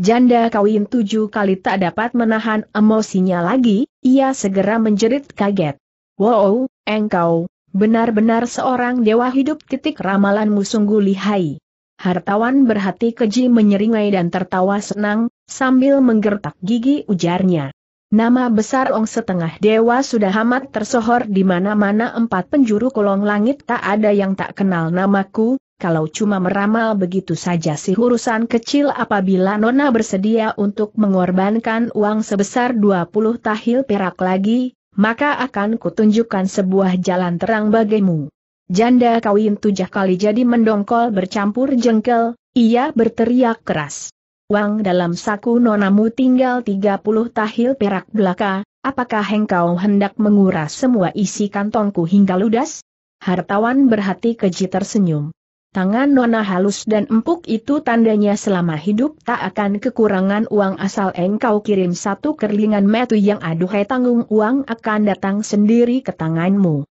Janda kawin tujuh kali tak dapat menahan emosinya lagi, ia segera menjerit kaget. Wow, engkau, Benar-benar seorang dewa hidup titik ramalanmu sungguh lihai. Hartawan berhati keji menyeringai dan tertawa senang, sambil menggertak gigi ujarnya. Nama besar Ong Setengah Dewa sudah amat tersohor di mana-mana empat penjuru kolong langit tak ada yang tak kenal namaku, kalau cuma meramal begitu saja sih urusan kecil apabila Nona bersedia untuk mengorbankan uang sebesar 20 tahil perak lagi, maka akan kutunjukkan sebuah jalan terang bagimu. Janda kawin tujuh kali jadi mendongkol bercampur jengkel, ia berteriak keras. Wang dalam saku nonamu tinggal 30 tahil perak belaka, apakah engkau hendak menguras semua isi kantongku hingga ludas? Hartawan berhati keji tersenyum. Tangan Nona halus dan empuk itu tandanya selama hidup tak akan kekurangan uang asal engkau kirim satu kerlingan metu yang aduhai tanggung uang akan datang sendiri ke tanganmu.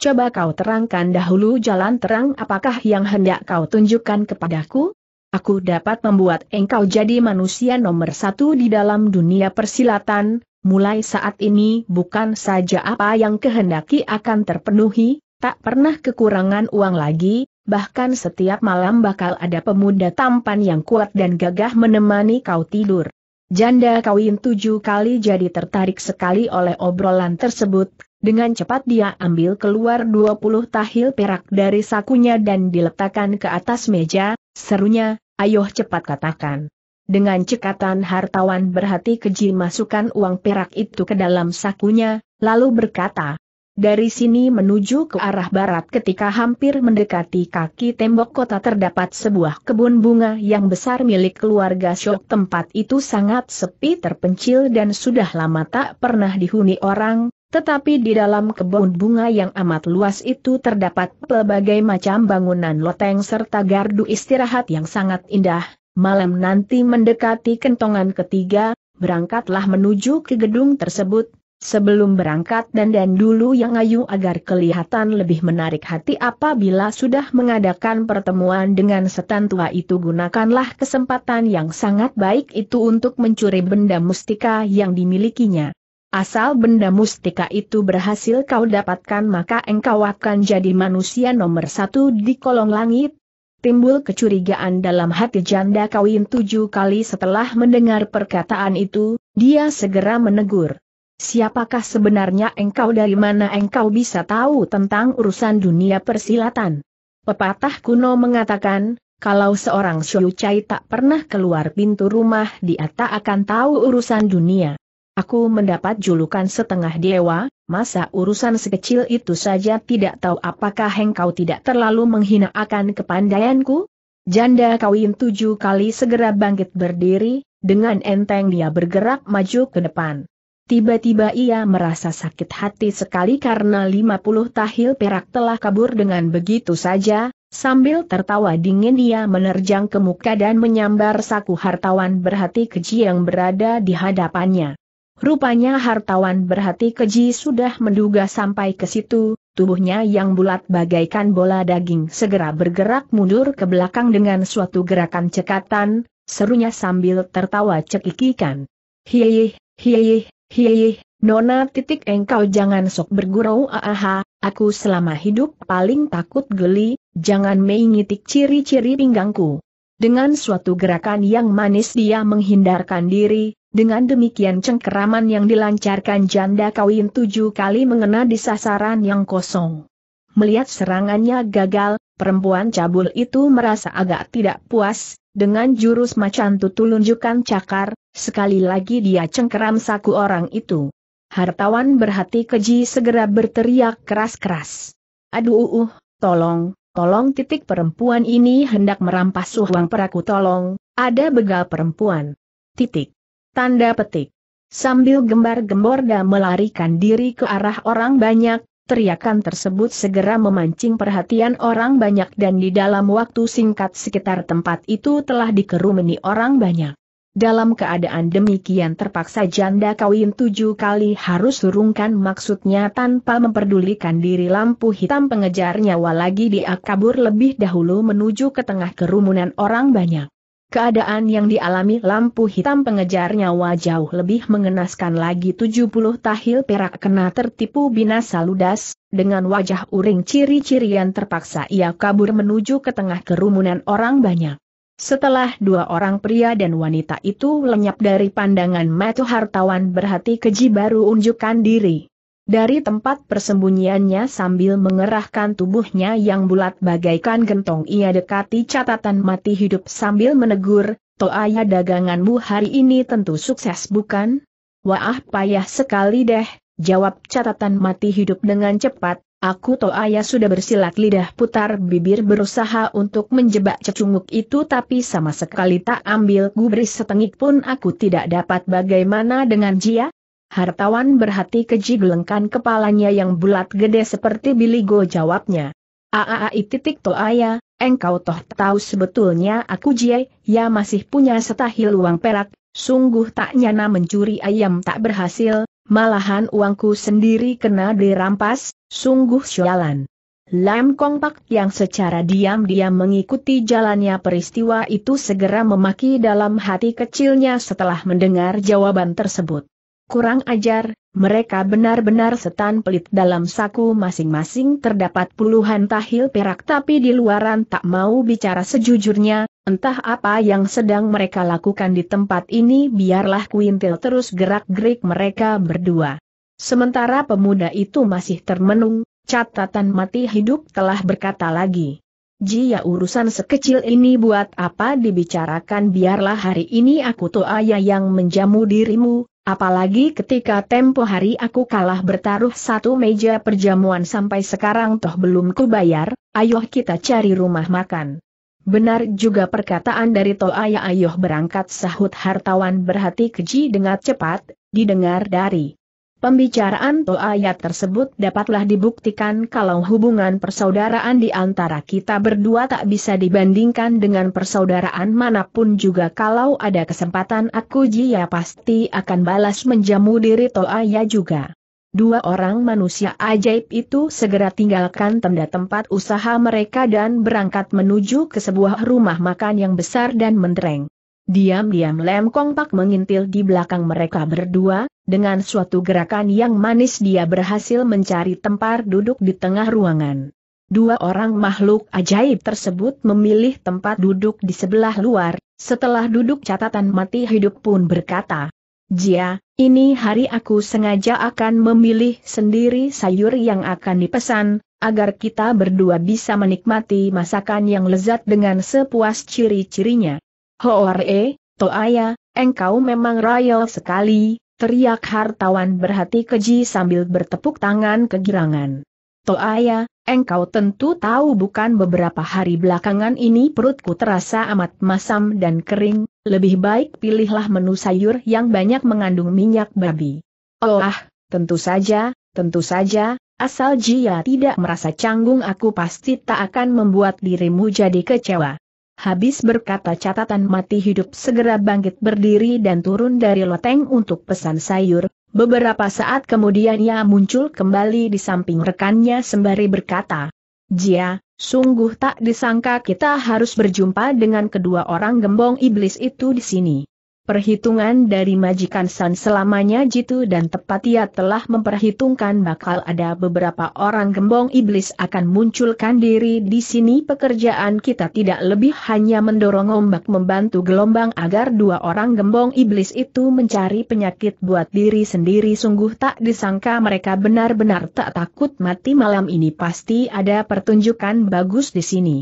Coba kau terangkan dahulu jalan terang apakah yang hendak kau tunjukkan kepadaku? Aku dapat membuat engkau jadi manusia nomor satu di dalam dunia persilatan, mulai saat ini bukan saja apa yang kehendaki akan terpenuhi, tak pernah kekurangan uang lagi, bahkan setiap malam bakal ada pemuda tampan yang kuat dan gagah menemani kau tidur. Janda kawin tujuh kali jadi tertarik sekali oleh obrolan tersebut, dengan cepat dia ambil keluar dua puluh tahil perak dari sakunya dan diletakkan ke atas meja, serunya, ayo cepat katakan. Dengan cekatan hartawan berhati keji masukkan uang perak itu ke dalam sakunya, lalu berkata, dari sini menuju ke arah barat ketika hampir mendekati kaki tembok kota terdapat sebuah kebun bunga yang besar milik keluarga Syok. Tempat itu sangat sepi terpencil dan sudah lama tak pernah dihuni orang, tetapi di dalam kebun bunga yang amat luas itu terdapat pelbagai macam bangunan loteng serta gardu istirahat yang sangat indah. Malam nanti mendekati kentongan ketiga, berangkatlah menuju ke gedung tersebut, Sebelum berangkat dan dan dulu yang ayu agar kelihatan lebih menarik hati apabila sudah mengadakan pertemuan dengan setan tua itu gunakanlah kesempatan yang sangat baik itu untuk mencuri benda mustika yang dimilikinya. Asal benda mustika itu berhasil kau dapatkan maka engkau akan jadi manusia nomor satu di kolong langit. Timbul kecurigaan dalam hati janda kawin tujuh kali setelah mendengar perkataan itu, dia segera menegur. Siapakah sebenarnya engkau dari mana engkau bisa tahu tentang urusan dunia persilatan? Pepatah kuno mengatakan, kalau seorang Cai tak pernah keluar pintu rumah dia tak akan tahu urusan dunia. Aku mendapat julukan setengah dewa, masa urusan sekecil itu saja tidak tahu apakah engkau tidak terlalu menghina akan kepandaianku? Janda kawin tujuh kali segera bangkit berdiri, dengan enteng dia bergerak maju ke depan. Tiba-tiba ia merasa sakit hati sekali karena 50 tahil perak telah kabur dengan begitu saja, sambil tertawa dingin ia menerjang ke muka dan menyambar saku hartawan berhati keji yang berada di hadapannya. Rupanya hartawan berhati keji sudah menduga sampai ke situ, tubuhnya yang bulat bagaikan bola daging segera bergerak mundur ke belakang dengan suatu gerakan cekatan, serunya sambil tertawa cekikikan. Hiih, hiih, Hih, Nona titik engkau jangan sok bergurau aha, aku selama hidup paling takut geli, jangan mengitik ciri-ciri pinggangku. Dengan suatu gerakan yang manis dia menghindarkan diri, dengan demikian cengkeraman yang dilancarkan janda kawin tujuh kali mengena di sasaran yang kosong. Melihat serangannya gagal, perempuan cabul itu merasa agak tidak puas, dengan jurus macan tutulunjukan cakar, Sekali lagi dia cengkeram saku orang itu. Hartawan berhati keji segera berteriak keras-keras. Aduh, uh, uh, tolong, tolong titik perempuan ini hendak merampas uang peraku tolong, ada begal perempuan. Titik. Tanda petik. Sambil gembar dan melarikan diri ke arah orang banyak, teriakan tersebut segera memancing perhatian orang banyak dan di dalam waktu singkat sekitar tempat itu telah dikerumuni orang banyak. Dalam keadaan demikian terpaksa janda kawin tujuh kali harus surungkan maksudnya tanpa memperdulikan diri lampu hitam pengejar nyawa lagi dia kabur lebih dahulu menuju ke tengah kerumunan orang banyak. Keadaan yang dialami lampu hitam pengejar nyawa jauh lebih mengenaskan lagi tujuh puluh tahil perak kena tertipu binasa ludas, dengan wajah uring ciri-cirian terpaksa ia kabur menuju ke tengah kerumunan orang banyak. Setelah dua orang pria dan wanita itu lenyap dari pandangan mata hartawan berhati keji baru unjukkan diri. Dari tempat persembunyiannya sambil mengerahkan tubuhnya yang bulat bagaikan gentong ia dekati catatan mati hidup sambil menegur, Toaya daganganmu hari ini tentu sukses bukan? Wah payah sekali deh, jawab catatan mati hidup dengan cepat, Aku tahu ayah sudah bersilat lidah putar bibir berusaha untuk menjebak cecunguk itu tapi sama sekali tak ambil gubris setengik pun aku tidak dapat bagaimana dengan Jia. Hartawan berhati keji gelengkan kepalanya yang bulat gede seperti biligo jawabnya. Aaai titik to ayah, engkau toh tahu sebetulnya aku Jia, ya masih punya setahil uang perak, sungguh tak nyana mencuri ayam tak berhasil, Malahan uangku sendiri kena dirampas, sungguh syalan. Lam Kong Pak yang secara diam-diam mengikuti jalannya peristiwa itu segera memaki dalam hati kecilnya setelah mendengar jawaban tersebut. Kurang ajar, mereka benar-benar setan pelit dalam saku masing-masing terdapat puluhan tahil perak tapi di luaran tak mau bicara sejujurnya, entah apa yang sedang mereka lakukan di tempat ini biarlah kuintil terus gerak-gerik mereka berdua. Sementara pemuda itu masih termenung, catatan mati hidup telah berkata lagi. Jia urusan sekecil ini buat apa dibicarakan biarlah hari ini aku toaya yang menjamu dirimu, Apalagi ketika tempo hari aku kalah bertaruh satu meja perjamuan sampai sekarang toh belum kubayar, ayo kita cari rumah makan. Benar juga perkataan dari Ayah ayoh berangkat sahut hartawan berhati keji dengan cepat, didengar dari Pembicaraan to ayat tersebut dapatlah dibuktikan kalau hubungan persaudaraan di antara kita berdua tak bisa dibandingkan dengan persaudaraan manapun juga kalau ada kesempatan aku jia pasti akan balas menjamu diri to ayat juga. Dua orang manusia ajaib itu segera tinggalkan tenda tempat usaha mereka dan berangkat menuju ke sebuah rumah makan yang besar dan mentereng. Diam-diam Lem Kong Pak mengintil di belakang mereka berdua, dengan suatu gerakan yang manis dia berhasil mencari tempat duduk di tengah ruangan. Dua orang makhluk ajaib tersebut memilih tempat duduk di sebelah luar, setelah duduk catatan mati hidup pun berkata, Jia, ini hari aku sengaja akan memilih sendiri sayur yang akan dipesan, agar kita berdua bisa menikmati masakan yang lezat dengan sepuas ciri-cirinya. Hoare, Toaya, engkau memang royal sekali, teriak hartawan berhati keji sambil bertepuk tangan kegirangan. Toaya, engkau tentu tahu bukan beberapa hari belakangan ini perutku terasa amat masam dan kering, lebih baik pilihlah menu sayur yang banyak mengandung minyak babi. Oh ah, tentu saja, tentu saja, asal Jia tidak merasa canggung aku pasti tak akan membuat dirimu jadi kecewa. Habis berkata catatan mati hidup segera bangkit berdiri dan turun dari loteng untuk pesan sayur, beberapa saat kemudian ia muncul kembali di samping rekannya sembari berkata, Jia, sungguh tak disangka kita harus berjumpa dengan kedua orang gembong iblis itu di sini. Perhitungan dari majikan San selamanya jitu dan tepat ia telah memperhitungkan bakal ada beberapa orang gembong iblis akan munculkan diri di sini pekerjaan kita tidak lebih hanya mendorong ombak membantu gelombang agar dua orang gembong iblis itu mencari penyakit buat diri sendiri sungguh tak disangka mereka benar-benar tak takut mati malam ini pasti ada pertunjukan bagus di sini.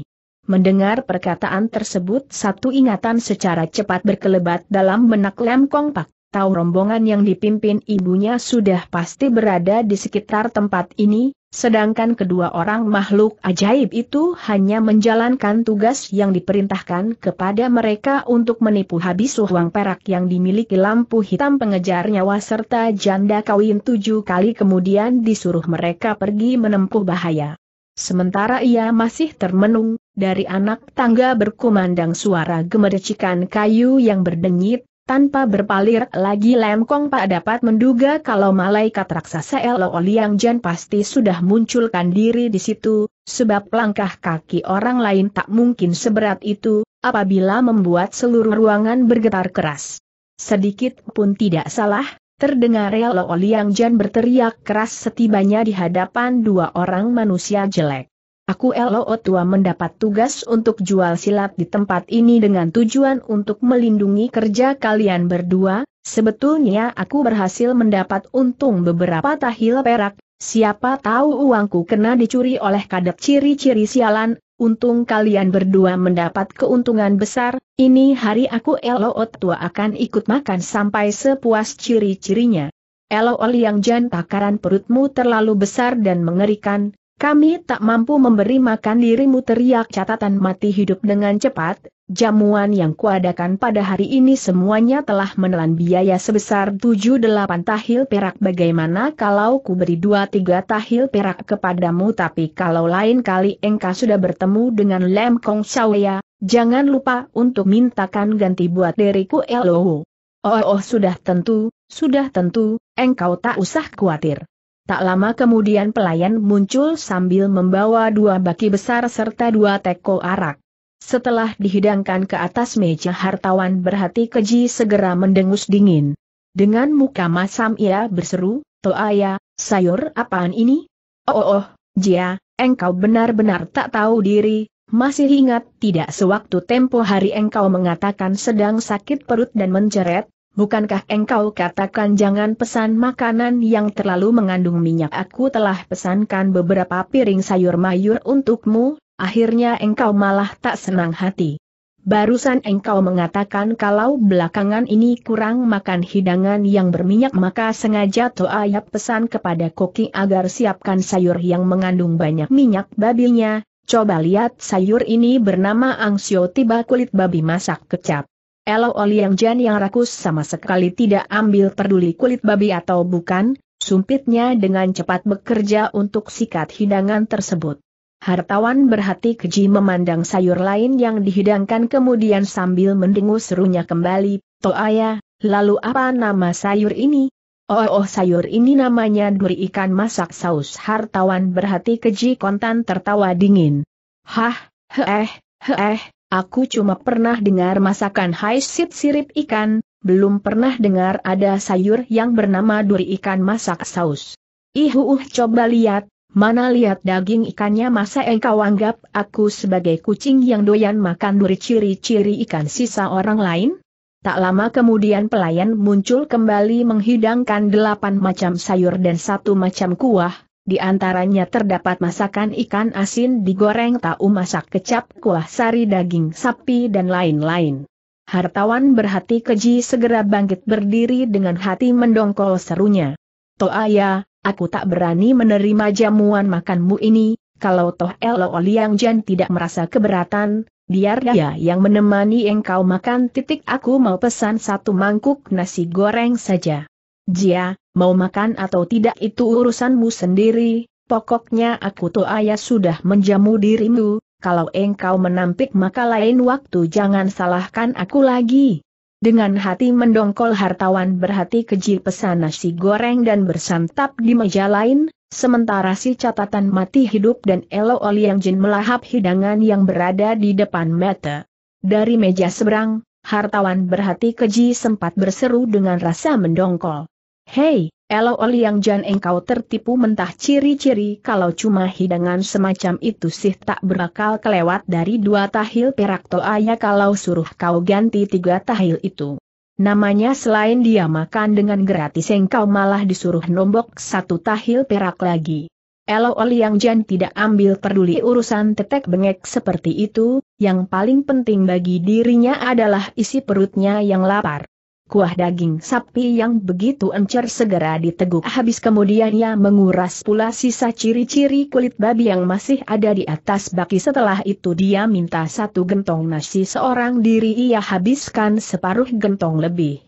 Mendengar perkataan tersebut satu ingatan secara cepat berkelebat dalam benak Lem Kong Pak. Tahu rombongan yang dipimpin ibunya sudah pasti berada di sekitar tempat ini, sedangkan kedua orang makhluk ajaib itu hanya menjalankan tugas yang diperintahkan kepada mereka untuk menipu habis uang perak yang dimiliki lampu hitam pengejar nyawa serta janda kawin tujuh kali kemudian disuruh mereka pergi menempuh bahaya. Sementara ia masih termenung, dari anak tangga berkumandang suara gemericikan kayu yang berdenyit, tanpa berpalir lagi lemkong Pak dapat menduga kalau malaikat raksasa Elo Oliang Jan pasti sudah munculkan diri di situ, sebab langkah kaki orang lain tak mungkin seberat itu, apabila membuat seluruh ruangan bergetar keras. Sedikit pun tidak salah, Terdengar Yalo Liang Jan berteriak keras setibanya di hadapan dua orang manusia jelek. Aku Elo Tua mendapat tugas untuk jual silat di tempat ini dengan tujuan untuk melindungi kerja kalian berdua, sebetulnya aku berhasil mendapat untung beberapa tahil perak, siapa tahu uangku kena dicuri oleh kadet ciri-ciri sialan, Untung kalian berdua mendapat keuntungan besar, ini hari aku Eloot tua akan ikut makan sampai sepuas ciri-cirinya. Elool yang takaran perutmu terlalu besar dan mengerikan, kami tak mampu memberi makan dirimu teriak catatan mati hidup dengan cepat, jamuan yang kuadakan pada hari ini semuanya telah menelan biaya sebesar 7-8 tahil perak bagaimana kalau ku beri 2-3 tahil perak kepadamu tapi kalau lain kali engkau sudah bertemu dengan Lem Kong Sawaya, jangan lupa untuk mintakan ganti buat diriku Elohu. Oh, oh sudah tentu, sudah tentu, engkau tak usah khawatir. Tak lama kemudian pelayan muncul sambil membawa dua baki besar serta dua teko arak. Setelah dihidangkan ke atas meja hartawan berhati keji segera mendengus dingin. Dengan muka masam ia berseru, Toaya, sayur apaan ini? Oh oh, oh Jia, engkau benar-benar tak tahu diri, masih ingat tidak sewaktu tempo hari engkau mengatakan sedang sakit perut dan menceret? bukankah engkau katakan jangan pesan makanan yang terlalu mengandung minyak? Aku telah pesankan beberapa piring sayur mayur untukmu, akhirnya engkau malah tak senang hati. Barusan engkau mengatakan kalau belakangan ini kurang makan hidangan yang berminyak maka sengaja ayap pesan kepada Koki agar siapkan sayur yang mengandung banyak minyak babinya, coba lihat sayur ini bernama angsio tiba kulit babi masak kecap. Elo oli yang rakus sama sekali tidak ambil peduli kulit babi atau bukan, sumpitnya dengan cepat bekerja untuk sikat hidangan tersebut. Hartawan berhati keji memandang sayur lain yang dihidangkan kemudian sambil mendengus serunya kembali, Toaya, lalu apa nama sayur ini? Oh, oh sayur ini namanya duri ikan masak saus hartawan berhati keji kontan tertawa dingin. Hah, heeh, heeh, Aku cuma pernah dengar masakan haisit sirip ikan, belum pernah dengar ada sayur yang bernama duri ikan masak saus. Uh, uh coba lihat, mana lihat daging ikannya masa engkau anggap aku sebagai kucing yang doyan makan duri ciri-ciri ikan sisa orang lain? Tak lama kemudian pelayan muncul kembali menghidangkan delapan macam sayur dan satu macam kuah, di antaranya terdapat masakan ikan asin digoreng tahu masak kecap kuah sari daging sapi dan lain-lain. Hartawan berhati keji segera bangkit berdiri dengan hati mendongkol serunya. Toa ya, aku tak berani menerima jamuan makanmu ini, kalau toh Elo Oliang Jan tidak merasa keberatan, biar dia yang menemani engkau makan titik aku mau pesan satu mangkuk nasi goreng saja. Jia, Mau makan atau tidak itu urusanmu sendiri, pokoknya aku tuh ayah sudah menjamu dirimu, kalau engkau menampik maka lain waktu jangan salahkan aku lagi. Dengan hati mendongkol hartawan berhati keji pesan nasi goreng dan bersantap di meja lain, sementara si catatan mati hidup dan Elo oli yang Jin melahap hidangan yang berada di depan mata. Dari meja seberang, hartawan berhati keji sempat berseru dengan rasa mendongkol. Hei, Elo oli yang Jan engkau tertipu mentah ciri-ciri kalau cuma hidangan semacam itu sih tak berakal kelewat dari dua tahil perak toaya kalau suruh kau ganti tiga tahil itu. Namanya selain dia makan dengan gratis engkau malah disuruh nombok satu tahil perak lagi. Elo Oliang Jan tidak ambil peduli urusan tetek bengek seperti itu, yang paling penting bagi dirinya adalah isi perutnya yang lapar. Kuah daging sapi yang begitu encer segera diteguk habis kemudian ia menguras pula sisa ciri-ciri kulit babi yang masih ada di atas baki setelah itu dia minta satu gentong nasi seorang diri ia habiskan separuh gentong lebih.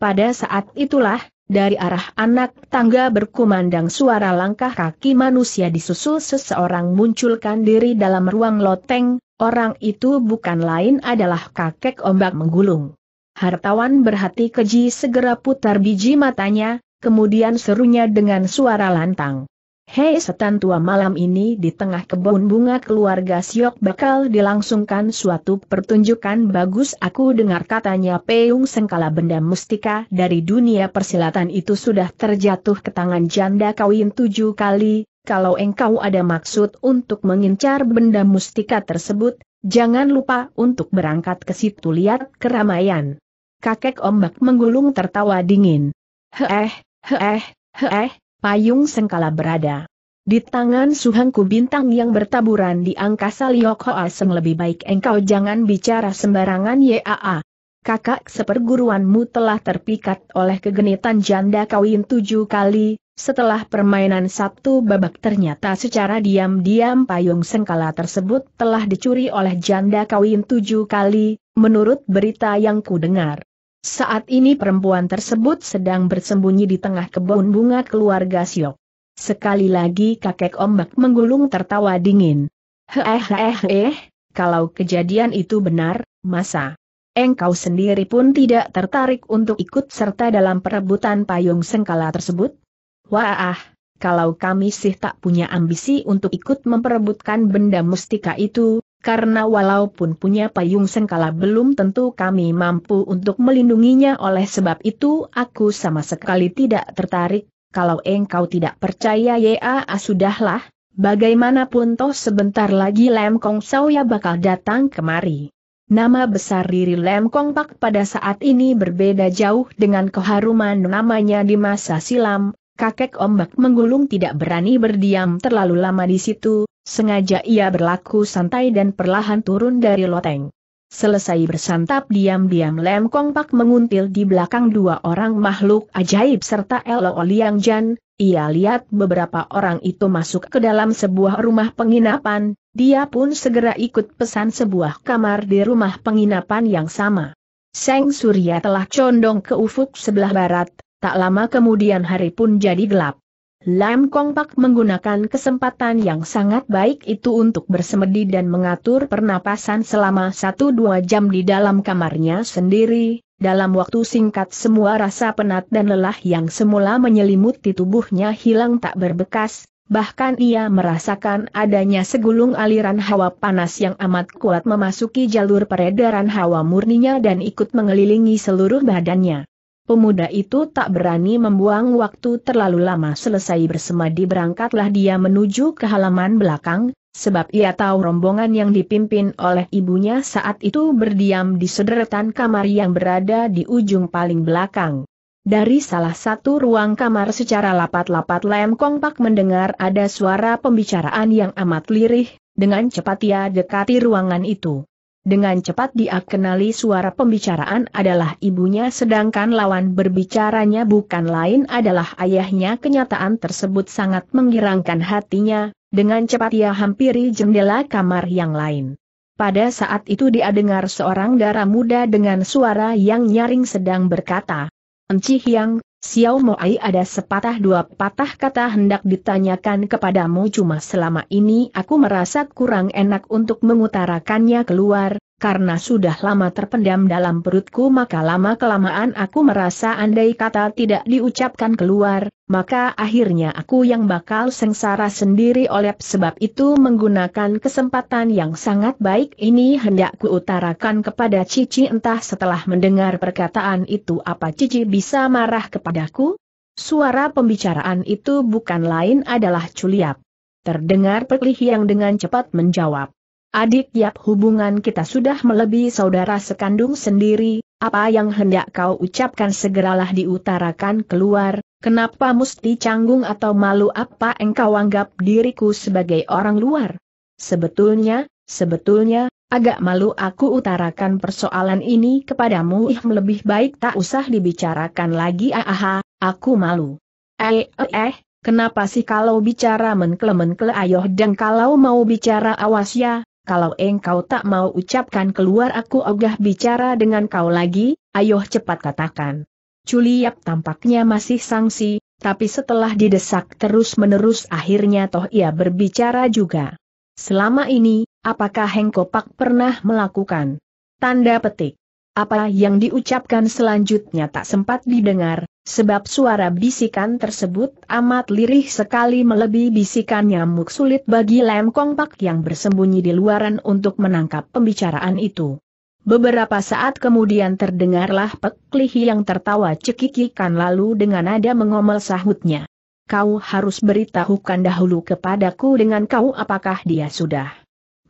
Pada saat itulah, dari arah anak tangga berkumandang suara langkah kaki manusia disusul seseorang munculkan diri dalam ruang loteng, orang itu bukan lain adalah kakek ombak menggulung. Hartawan berhati keji segera putar biji matanya, kemudian serunya dengan suara lantang. Hei setan tua malam ini di tengah kebun bunga keluarga Siok bakal dilangsungkan suatu pertunjukan bagus aku dengar katanya Peung Sengkala benda mustika dari dunia persilatan itu sudah terjatuh ke tangan janda kawin tujuh kali, kalau engkau ada maksud untuk mengincar benda mustika tersebut, jangan lupa untuk berangkat ke situ lihat keramaian kakek ombak menggulung tertawa dingin. Heeh, heeh, eh, heeh, payung sengkala berada. Di tangan suhangku bintang yang bertaburan di angkasa Liok Hoa Seng lebih baik engkau jangan bicara sembarangan YAA. Kakak seperguruanmu telah terpikat oleh kegenitan janda kawin tujuh kali, setelah permainan Sabtu babak ternyata secara diam-diam payung sengkala tersebut telah dicuri oleh janda kawin tujuh kali, menurut berita yang ku dengar. Saat ini perempuan tersebut sedang bersembunyi di tengah kebun bunga keluarga Siok. Sekali lagi kakek ombak menggulung tertawa dingin. Hehehe, eh, kalau kejadian itu benar, masa? Engkau sendiri pun tidak tertarik untuk ikut serta dalam perebutan payung sengkala tersebut? Wah, kalau kami sih tak punya ambisi untuk ikut memperebutkan benda mustika itu, karena walaupun punya payung sengkala belum tentu kami mampu untuk melindunginya oleh sebab itu aku sama sekali tidak tertarik, kalau engkau tidak percaya ya sudahlah, bagaimanapun toh sebentar lagi Lem Kong Sauya bakal datang kemari. Nama besar diri Lem Kong Pak pada saat ini berbeda jauh dengan keharuman namanya di masa silam, kakek ombak menggulung tidak berani berdiam terlalu lama di situ, Sengaja ia berlaku santai dan perlahan turun dari loteng. Selesai bersantap diam-diam Lem Kong Pak menguntil di belakang dua orang makhluk ajaib serta Elo Liang Jan, ia lihat beberapa orang itu masuk ke dalam sebuah rumah penginapan, dia pun segera ikut pesan sebuah kamar di rumah penginapan yang sama. Seng Surya telah condong ke ufuk sebelah barat, tak lama kemudian hari pun jadi gelap. Lam Kong Pak menggunakan kesempatan yang sangat baik itu untuk bersemedi dan mengatur pernapasan selama 1-2 jam di dalam kamarnya sendiri, dalam waktu singkat semua rasa penat dan lelah yang semula menyelimuti tubuhnya hilang tak berbekas, bahkan ia merasakan adanya segulung aliran hawa panas yang amat kuat memasuki jalur peredaran hawa murninya dan ikut mengelilingi seluruh badannya. Pemuda itu tak berani membuang waktu terlalu lama selesai bersemadi berangkatlah dia menuju ke halaman belakang, sebab ia tahu rombongan yang dipimpin oleh ibunya saat itu berdiam di sederetan kamar yang berada di ujung paling belakang. Dari salah satu ruang kamar secara lapat-lapat Lem Pak mendengar ada suara pembicaraan yang amat lirih, dengan cepat ia dekati ruangan itu. Dengan cepat dia kenali suara pembicaraan adalah ibunya sedangkan lawan berbicaranya bukan lain adalah ayahnya kenyataan tersebut sangat menggirangkan hatinya, dengan cepat ia hampiri jendela kamar yang lain. Pada saat itu dia dengar seorang darah muda dengan suara yang nyaring sedang berkata, Enci yang, Xiao Moai ada sepatah dua patah kata hendak ditanyakan kepadamu cuma selama ini aku merasa kurang enak untuk mengutarakannya keluar, karena sudah lama terpendam dalam perutku maka lama-kelamaan aku merasa andai kata tidak diucapkan keluar, maka akhirnya aku yang bakal sengsara sendiri oleh sebab itu menggunakan kesempatan yang sangat baik ini hendak kuutarakan kepada Cici entah setelah mendengar perkataan itu apa Cici bisa marah kepadaku? Suara pembicaraan itu bukan lain adalah culiap. Terdengar Perlih yang dengan cepat menjawab. Adik Yap hubungan kita sudah melebihi saudara sekandung sendiri, apa yang hendak kau ucapkan segeralah diutarakan keluar, kenapa mesti canggung atau malu apa engkau anggap diriku sebagai orang luar? Sebetulnya, sebetulnya, agak malu aku utarakan persoalan ini kepadamu ih lebih baik tak usah dibicarakan lagi aha, aku malu. Eh, eh, eh, kenapa sih kalau bicara menkle-menkle ayoh dan kalau mau bicara awas ya, kalau engkau tak mau ucapkan keluar aku ogah bicara dengan kau lagi, ayo cepat katakan. Culiap tampaknya masih sangsi, tapi setelah didesak terus-menerus akhirnya toh ia berbicara juga. Selama ini, apakah hengkopak pernah melakukan? Tanda petik. Apa yang diucapkan selanjutnya tak sempat didengar, Sebab suara bisikan tersebut amat lirih sekali melebihi bisikan nyamuk sulit bagi Lem Kong Pak yang bersembunyi di luaran untuk menangkap pembicaraan itu. Beberapa saat kemudian terdengarlah Pek Lihi yang tertawa cekikikan lalu dengan nada mengomel sahutnya. Kau harus beritahukan dahulu kepadaku dengan kau apakah dia sudah.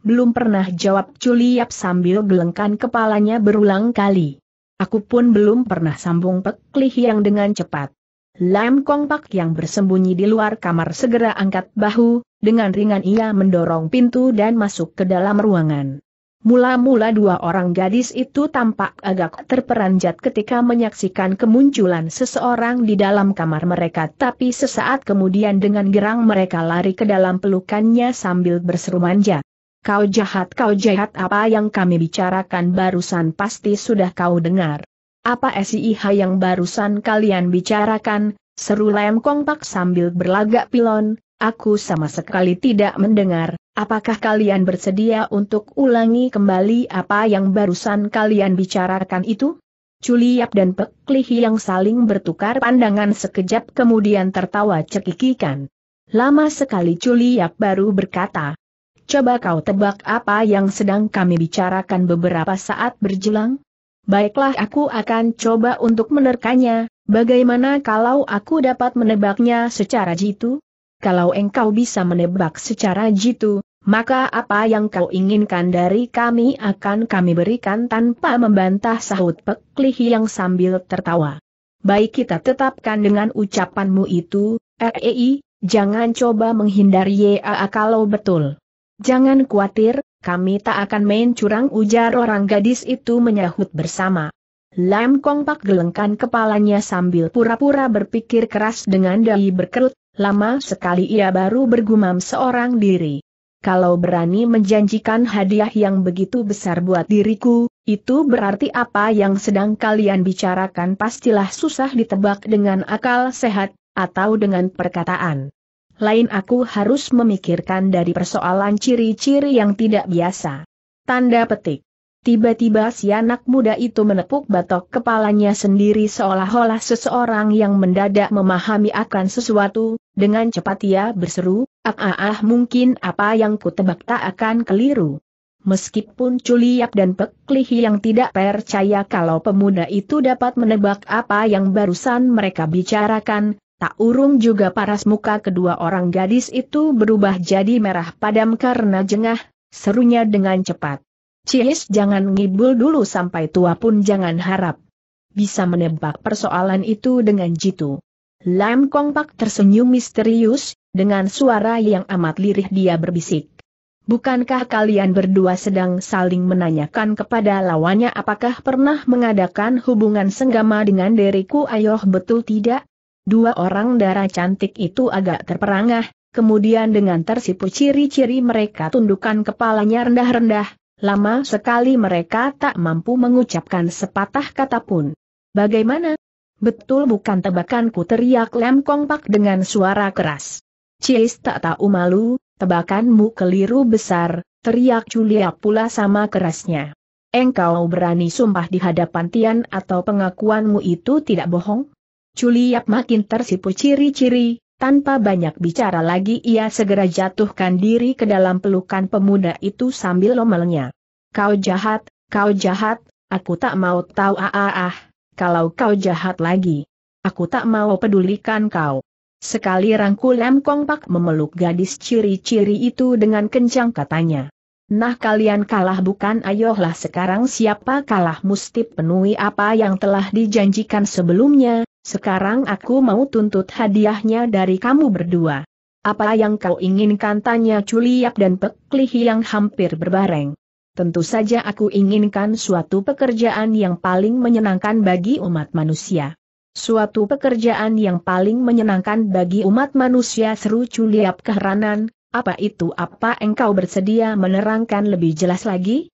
Belum pernah jawab Culiap sambil gelengkan kepalanya berulang kali. Aku pun belum pernah sambung peklih yang dengan cepat. Lam Kong Pak yang bersembunyi di luar kamar segera angkat bahu, dengan ringan ia mendorong pintu dan masuk ke dalam ruangan. Mula-mula dua orang gadis itu tampak agak terperanjat ketika menyaksikan kemunculan seseorang di dalam kamar mereka tapi sesaat kemudian dengan gerang mereka lari ke dalam pelukannya sambil berseru manja. Kau jahat kau jahat apa yang kami bicarakan barusan pasti sudah kau dengar. Apa SIH yang barusan kalian bicarakan, seru Lem Kongpak sambil berlagak pilon, aku sama sekali tidak mendengar, apakah kalian bersedia untuk ulangi kembali apa yang barusan kalian bicarakan itu? Culiap dan Peklihi yang saling bertukar pandangan sekejap kemudian tertawa cekikikan. Lama sekali Culiap baru berkata, Coba kau tebak apa yang sedang kami bicarakan beberapa saat berjelang? Baiklah aku akan coba untuk menerkanya, bagaimana kalau aku dapat menebaknya secara jitu? Kalau engkau bisa menebak secara jitu, maka apa yang kau inginkan dari kami akan kami berikan tanpa membantah sahut Peklihi yang sambil tertawa. Baik kita tetapkan dengan ucapanmu itu, REI, jangan coba menghindari ya kalau betul. Jangan khawatir, kami tak akan main curang ujar orang gadis itu menyahut bersama. Lam Kong Pak gelengkan kepalanya sambil pura-pura berpikir keras dengan dahi berkerut, lama sekali ia baru bergumam seorang diri. Kalau berani menjanjikan hadiah yang begitu besar buat diriku, itu berarti apa yang sedang kalian bicarakan pastilah susah ditebak dengan akal sehat, atau dengan perkataan. Lain aku harus memikirkan dari persoalan ciri-ciri yang tidak biasa. Tanda petik. Tiba-tiba si anak muda itu menepuk batok kepalanya sendiri seolah-olah seseorang yang mendadak memahami akan sesuatu, dengan cepat ia berseru, ah ah ah mungkin apa yang kutebak tak akan keliru. Meskipun Culiap dan Peklih yang tidak percaya kalau pemuda itu dapat menebak apa yang barusan mereka bicarakan, Tak urung juga paras muka kedua orang gadis itu berubah jadi merah padam karena jengah, serunya dengan cepat. Cihis jangan ngibul dulu sampai tua pun jangan harap. Bisa menebak persoalan itu dengan jitu. Lam Kongpak tersenyum misterius, dengan suara yang amat lirih dia berbisik. Bukankah kalian berdua sedang saling menanyakan kepada lawannya apakah pernah mengadakan hubungan senggama dengan Deriku ayoh betul tidak? Dua orang darah cantik itu agak terperangah, kemudian dengan tersipu ciri-ciri mereka tundukkan kepalanya rendah-rendah, lama sekali mereka tak mampu mengucapkan sepatah kata pun. Bagaimana? Betul bukan tebakanku teriak Lem Kong Pak dengan suara keras. Cis tak tahu malu, tebakanmu keliru besar, teriak Julia pula sama kerasnya. Engkau berani sumpah di hadapan Tian atau pengakuanmu itu tidak bohong? Culiak makin tersipu ciri-ciri, tanpa banyak bicara lagi ia segera jatuhkan diri ke dalam pelukan pemuda itu sambil lomelnya. Kau jahat, kau jahat, aku tak mau tahu ah, ah, ah. kalau kau jahat lagi. Aku tak mau pedulikan kau. Sekali rangkul Lem Kong Pak memeluk gadis ciri-ciri itu dengan kencang katanya. Nah kalian kalah bukan ayolah sekarang siapa kalah musti penuhi apa yang telah dijanjikan sebelumnya, sekarang aku mau tuntut hadiahnya dari kamu berdua. Apa yang kau inginkan tanya Culiap dan Peklihi yang hampir berbareng. Tentu saja aku inginkan suatu pekerjaan yang paling menyenangkan bagi umat manusia. Suatu pekerjaan yang paling menyenangkan bagi umat manusia seru Culiap keheranan, apa itu apa engkau bersedia menerangkan lebih jelas lagi?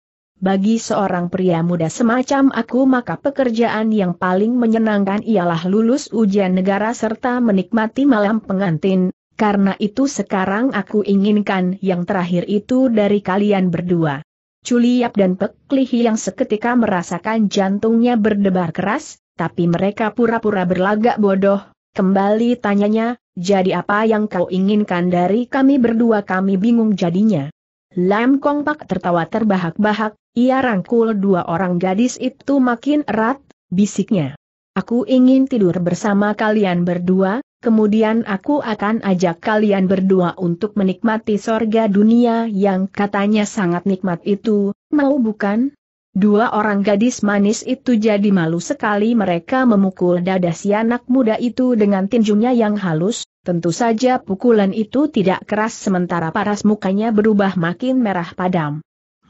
Bagi seorang pria muda semacam aku maka pekerjaan yang paling menyenangkan ialah lulus ujian negara serta menikmati malam pengantin, karena itu sekarang aku inginkan yang terakhir itu dari kalian berdua. Culiap dan Peklihi yang seketika merasakan jantungnya berdebar keras, tapi mereka pura-pura berlagak bodoh, kembali tanyanya, jadi apa yang kau inginkan dari kami berdua kami bingung jadinya. Lam Kong Pak tertawa terbahak-bahak, ia rangkul dua orang gadis itu makin erat, bisiknya. Aku ingin tidur bersama kalian berdua, kemudian aku akan ajak kalian berdua untuk menikmati sorga dunia yang katanya sangat nikmat itu, mau bukan? Dua orang gadis manis itu jadi malu sekali mereka memukul dada si anak muda itu dengan tinjunya yang halus, tentu saja pukulan itu tidak keras sementara paras mukanya berubah makin merah padam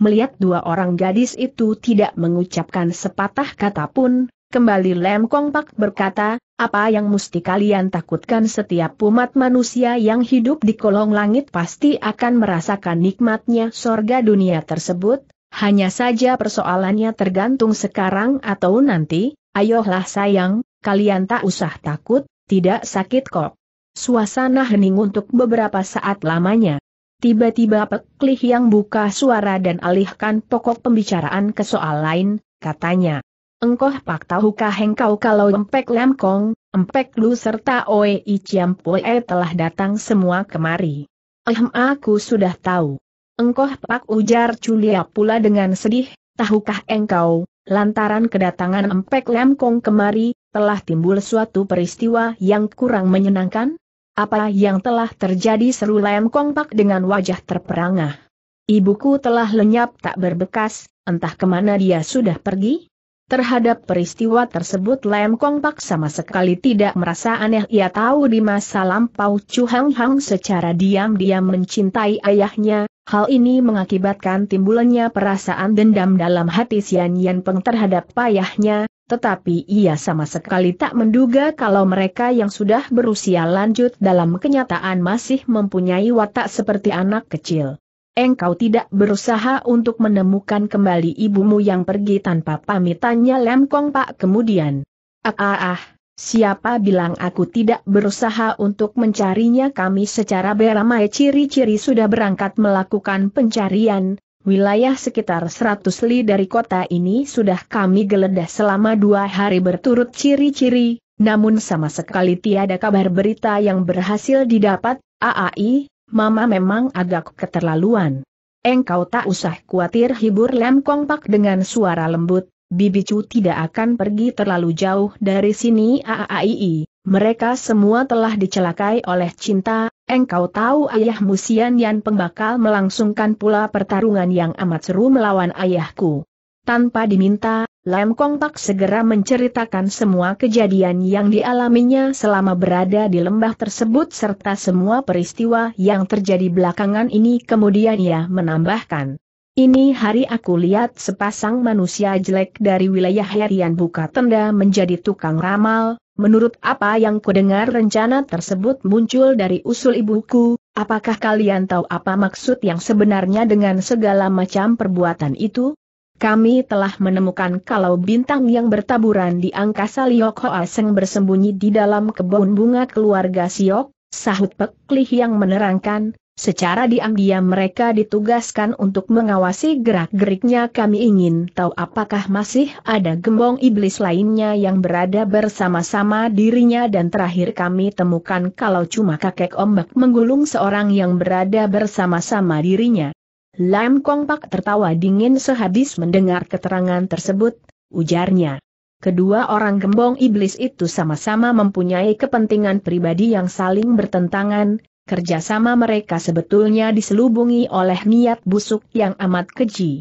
melihat dua orang gadis itu tidak mengucapkan sepatah kata pun, kembali Lem Pak berkata, apa yang mesti kalian takutkan setiap umat manusia yang hidup di kolong langit pasti akan merasakan nikmatnya sorga dunia tersebut, hanya saja persoalannya tergantung sekarang atau nanti, ayolah sayang, kalian tak usah takut, tidak sakit kok. Suasana hening untuk beberapa saat lamanya. Tiba-tiba Peklih yang buka suara dan alihkan pokok pembicaraan ke soal lain, katanya. Engkoh pak tahukah engkau kalau Empek Kong, Empek Lu serta Oe Chiam Poe telah datang semua kemari. Ehm aku sudah tahu. Engkoh pak ujar Julia pula dengan sedih, tahukah engkau, lantaran kedatangan Empek Kong kemari, telah timbul suatu peristiwa yang kurang menyenangkan? Apa yang telah terjadi seru Lem Kong Pak dengan wajah terperangah. Ibuku telah lenyap tak berbekas, entah kemana dia sudah pergi. Terhadap peristiwa tersebut Lem Kong Pak sama sekali tidak merasa aneh ia tahu di masa lampau Chu Hang Hang secara diam-diam mencintai ayahnya, Hal ini mengakibatkan timbulnya perasaan dendam dalam hati Sian Yan Peng terhadap payahnya, tetapi ia sama sekali tak menduga kalau mereka yang sudah berusia lanjut dalam kenyataan masih mempunyai watak seperti anak kecil. Engkau tidak berusaha untuk menemukan kembali ibumu yang pergi tanpa pamitannya Lem Kong Pak kemudian. Ah ah ah, Siapa bilang aku tidak berusaha untuk mencarinya kami secara beramai ciri-ciri sudah berangkat melakukan pencarian, wilayah sekitar 100 li dari kota ini sudah kami geledah selama dua hari berturut ciri-ciri, namun sama sekali tiada kabar berita yang berhasil didapat, AAI, Mama memang agak keterlaluan. Engkau tak usah khawatir hibur Lem Kong Pak dengan suara lembut, Bibi Bibicu tidak akan pergi terlalu jauh dari sini AAII, mereka semua telah dicelakai oleh cinta, engkau tahu ayahmu Sian yang pembakal melangsungkan pula pertarungan yang amat seru melawan ayahku. Tanpa diminta, Lam Kong Pak segera menceritakan semua kejadian yang dialaminya selama berada di lembah tersebut serta semua peristiwa yang terjadi belakangan ini kemudian ia menambahkan. Ini hari aku lihat sepasang manusia jelek dari wilayah Herian buka tenda menjadi tukang ramal, menurut apa yang kudengar rencana tersebut muncul dari usul ibuku, apakah kalian tahu apa maksud yang sebenarnya dengan segala macam perbuatan itu? Kami telah menemukan kalau bintang yang bertaburan di angkasa Liok Hoa Seng bersembunyi di dalam kebun bunga keluarga Siok, sahut Peklih yang menerangkan, Secara diam-diam mereka ditugaskan untuk mengawasi gerak-geriknya kami ingin tahu apakah masih ada gembong iblis lainnya yang berada bersama-sama dirinya dan terakhir kami temukan kalau cuma kakek ombak menggulung seorang yang berada bersama-sama dirinya. Lam Kong Pak tertawa dingin sehabis mendengar keterangan tersebut, ujarnya. Kedua orang gembong iblis itu sama-sama mempunyai kepentingan pribadi yang saling bertentangan, kerjasama mereka sebetulnya diselubungi oleh niat busuk yang amat keji.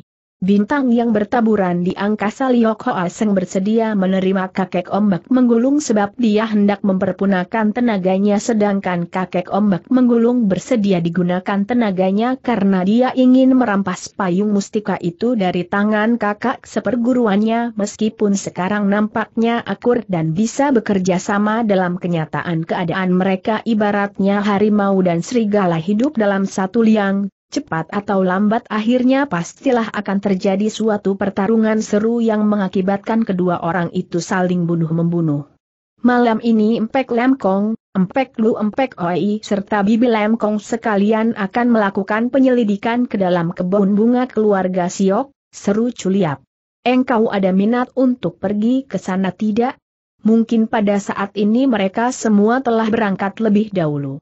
Bintang yang bertaburan di angkasa Liok Hoa Seng bersedia menerima kakek ombak menggulung sebab dia hendak memperpunakan tenaganya sedangkan kakek ombak menggulung bersedia digunakan tenaganya karena dia ingin merampas payung mustika itu dari tangan kakak seperguruannya meskipun sekarang nampaknya akur dan bisa bekerja sama dalam kenyataan keadaan mereka ibaratnya harimau dan serigala hidup dalam satu liang, cepat atau lambat akhirnya pastilah akan terjadi suatu pertarungan seru yang mengakibatkan kedua orang itu saling bunuh-membunuh. Malam ini Empek Lemkong, Empek Lu Empek Oi serta Bibi Lemkong sekalian akan melakukan penyelidikan ke dalam kebun bunga keluarga Siok, seru Culiap. Engkau ada minat untuk pergi ke sana tidak? Mungkin pada saat ini mereka semua telah berangkat lebih dahulu.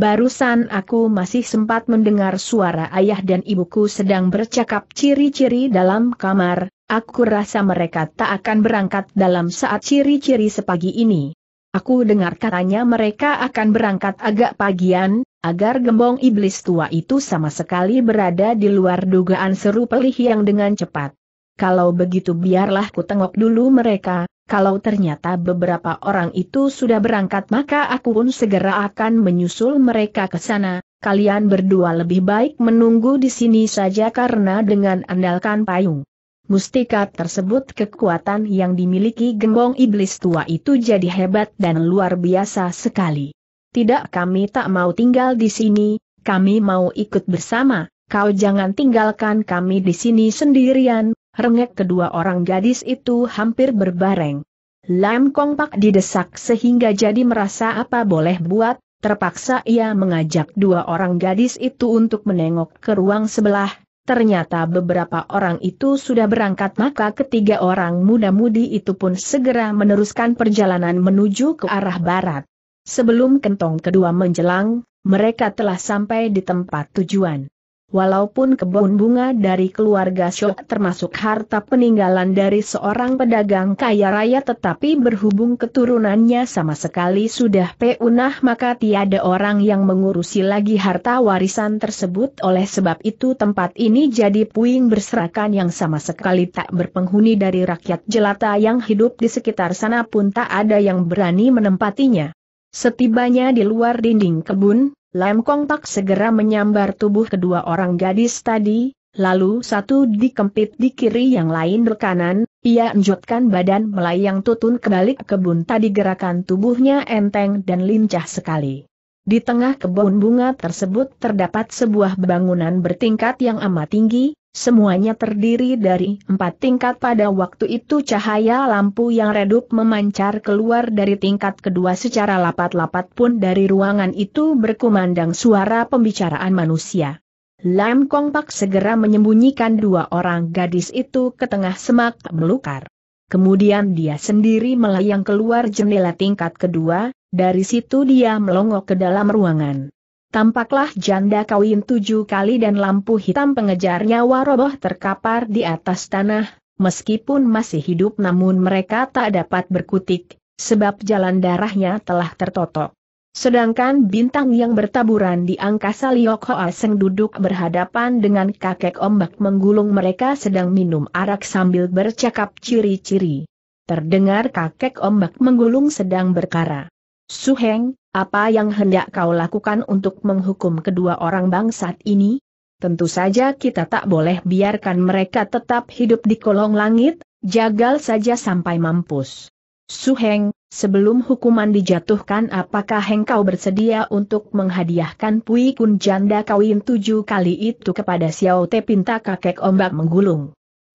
Barusan aku masih sempat mendengar suara ayah dan ibuku sedang bercakap ciri-ciri dalam kamar, aku rasa mereka tak akan berangkat dalam saat ciri-ciri sepagi ini. Aku dengar katanya mereka akan berangkat agak pagian, agar gembong iblis tua itu sama sekali berada di luar dugaan seru pelih yang dengan cepat. Kalau begitu biarlah ku tengok dulu mereka, kalau ternyata beberapa orang itu sudah berangkat maka aku pun segera akan menyusul mereka ke sana. Kalian berdua lebih baik menunggu di sini saja karena dengan andalkan payung. Mustika tersebut kekuatan yang dimiliki gembong iblis tua itu jadi hebat dan luar biasa sekali. Tidak kami tak mau tinggal di sini, kami mau ikut bersama, kau jangan tinggalkan kami di sini sendirian, Rengek kedua orang gadis itu hampir berbareng. Lam Kong Pak didesak sehingga jadi merasa apa boleh buat, terpaksa ia mengajak dua orang gadis itu untuk menengok ke ruang sebelah, Ternyata beberapa orang itu sudah berangkat maka ketiga orang muda-mudi itu pun segera meneruskan perjalanan menuju ke arah barat. Sebelum kentong kedua menjelang, mereka telah sampai di tempat tujuan. Walaupun kebun bunga dari keluarga Syok termasuk harta peninggalan dari seorang pedagang kaya raya tetapi berhubung keturunannya sama sekali sudah peunah maka tiada orang yang mengurusi lagi harta warisan tersebut oleh sebab itu tempat ini jadi puing berserakan yang sama sekali tak berpenghuni dari rakyat jelata yang hidup di sekitar sana pun tak ada yang berani menempatinya. Setibanya di luar dinding kebun, Lem Kong Tak segera menyambar tubuh kedua orang gadis tadi, lalu satu dikempit di kiri yang lain di kanan, ia enjutkan badan melayang tutun ke balik kebun tadi gerakan tubuhnya enteng dan lincah sekali. Di tengah kebun bunga tersebut terdapat sebuah bangunan bertingkat yang amat tinggi, Semuanya terdiri dari empat tingkat pada waktu itu cahaya lampu yang redup memancar keluar dari tingkat kedua secara lapat-lapat pun dari ruangan itu berkumandang suara pembicaraan manusia. Lam Kong Pak segera menyembunyikan dua orang gadis itu ke tengah semak melukar. Kemudian dia sendiri melayang keluar jendela tingkat kedua, dari situ dia melongok ke dalam ruangan. Tampaklah janda kawin tujuh kali dan lampu hitam pengejarnya waroboh terkapar di atas tanah, meskipun masih hidup namun mereka tak dapat berkutik, sebab jalan darahnya telah tertotok. Sedangkan bintang yang bertaburan di angkasa Liok Hoa Seng duduk berhadapan dengan kakek ombak menggulung mereka sedang minum arak sambil bercakap ciri-ciri. Terdengar kakek ombak menggulung sedang berkara. Suheng, apa yang hendak kau lakukan untuk menghukum kedua orang bangsat ini? Tentu saja kita tak boleh biarkan mereka tetap hidup di kolong langit, jagal saja sampai mampus. Suheng, sebelum hukuman dijatuhkan apakah engkau bersedia untuk menghadiahkan Pui Kun Janda Kawin tujuh kali itu kepada Xiao Te Pinta kakek ombak menggulung?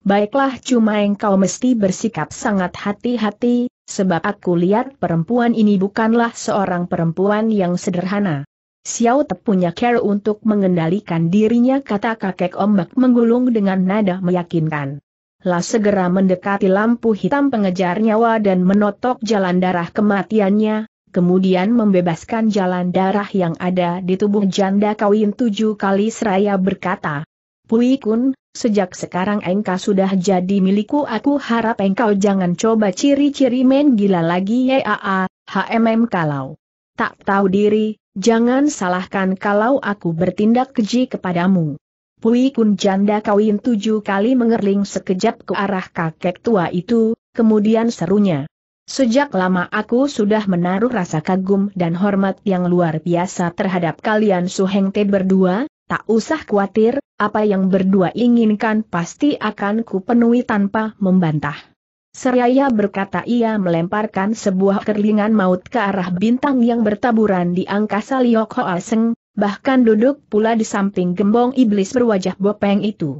Baiklah cuma engkau mesti bersikap sangat hati-hati, sebab aku lihat perempuan ini bukanlah seorang perempuan yang sederhana. Xiao Te punya care untuk mengendalikan dirinya kata kakek ombak menggulung dengan nada meyakinkan. La segera mendekati lampu hitam pengejar nyawa dan menotok jalan darah kematiannya, kemudian membebaskan jalan darah yang ada di tubuh janda kawin tujuh kali seraya berkata, Pui Kun, sejak sekarang engkau sudah jadi milikku aku harap engkau jangan coba ciri-ciri main gila lagi ya yaa, ya, HMM kalau tak tahu diri, jangan salahkan kalau aku bertindak keji kepadamu. Pui Kun janda kawin tujuh kali mengerling sekejap ke arah kakek tua itu, kemudian serunya. Sejak lama aku sudah menaruh rasa kagum dan hormat yang luar biasa terhadap kalian suheng te berdua, tak usah khawatir, apa yang berdua inginkan pasti akan kupenuhi tanpa membantah. Seraya berkata ia melemparkan sebuah kerlingan maut ke arah bintang yang bertaburan di angkasa Liok Hoa bahkan duduk pula di samping gembong iblis berwajah bopeng itu.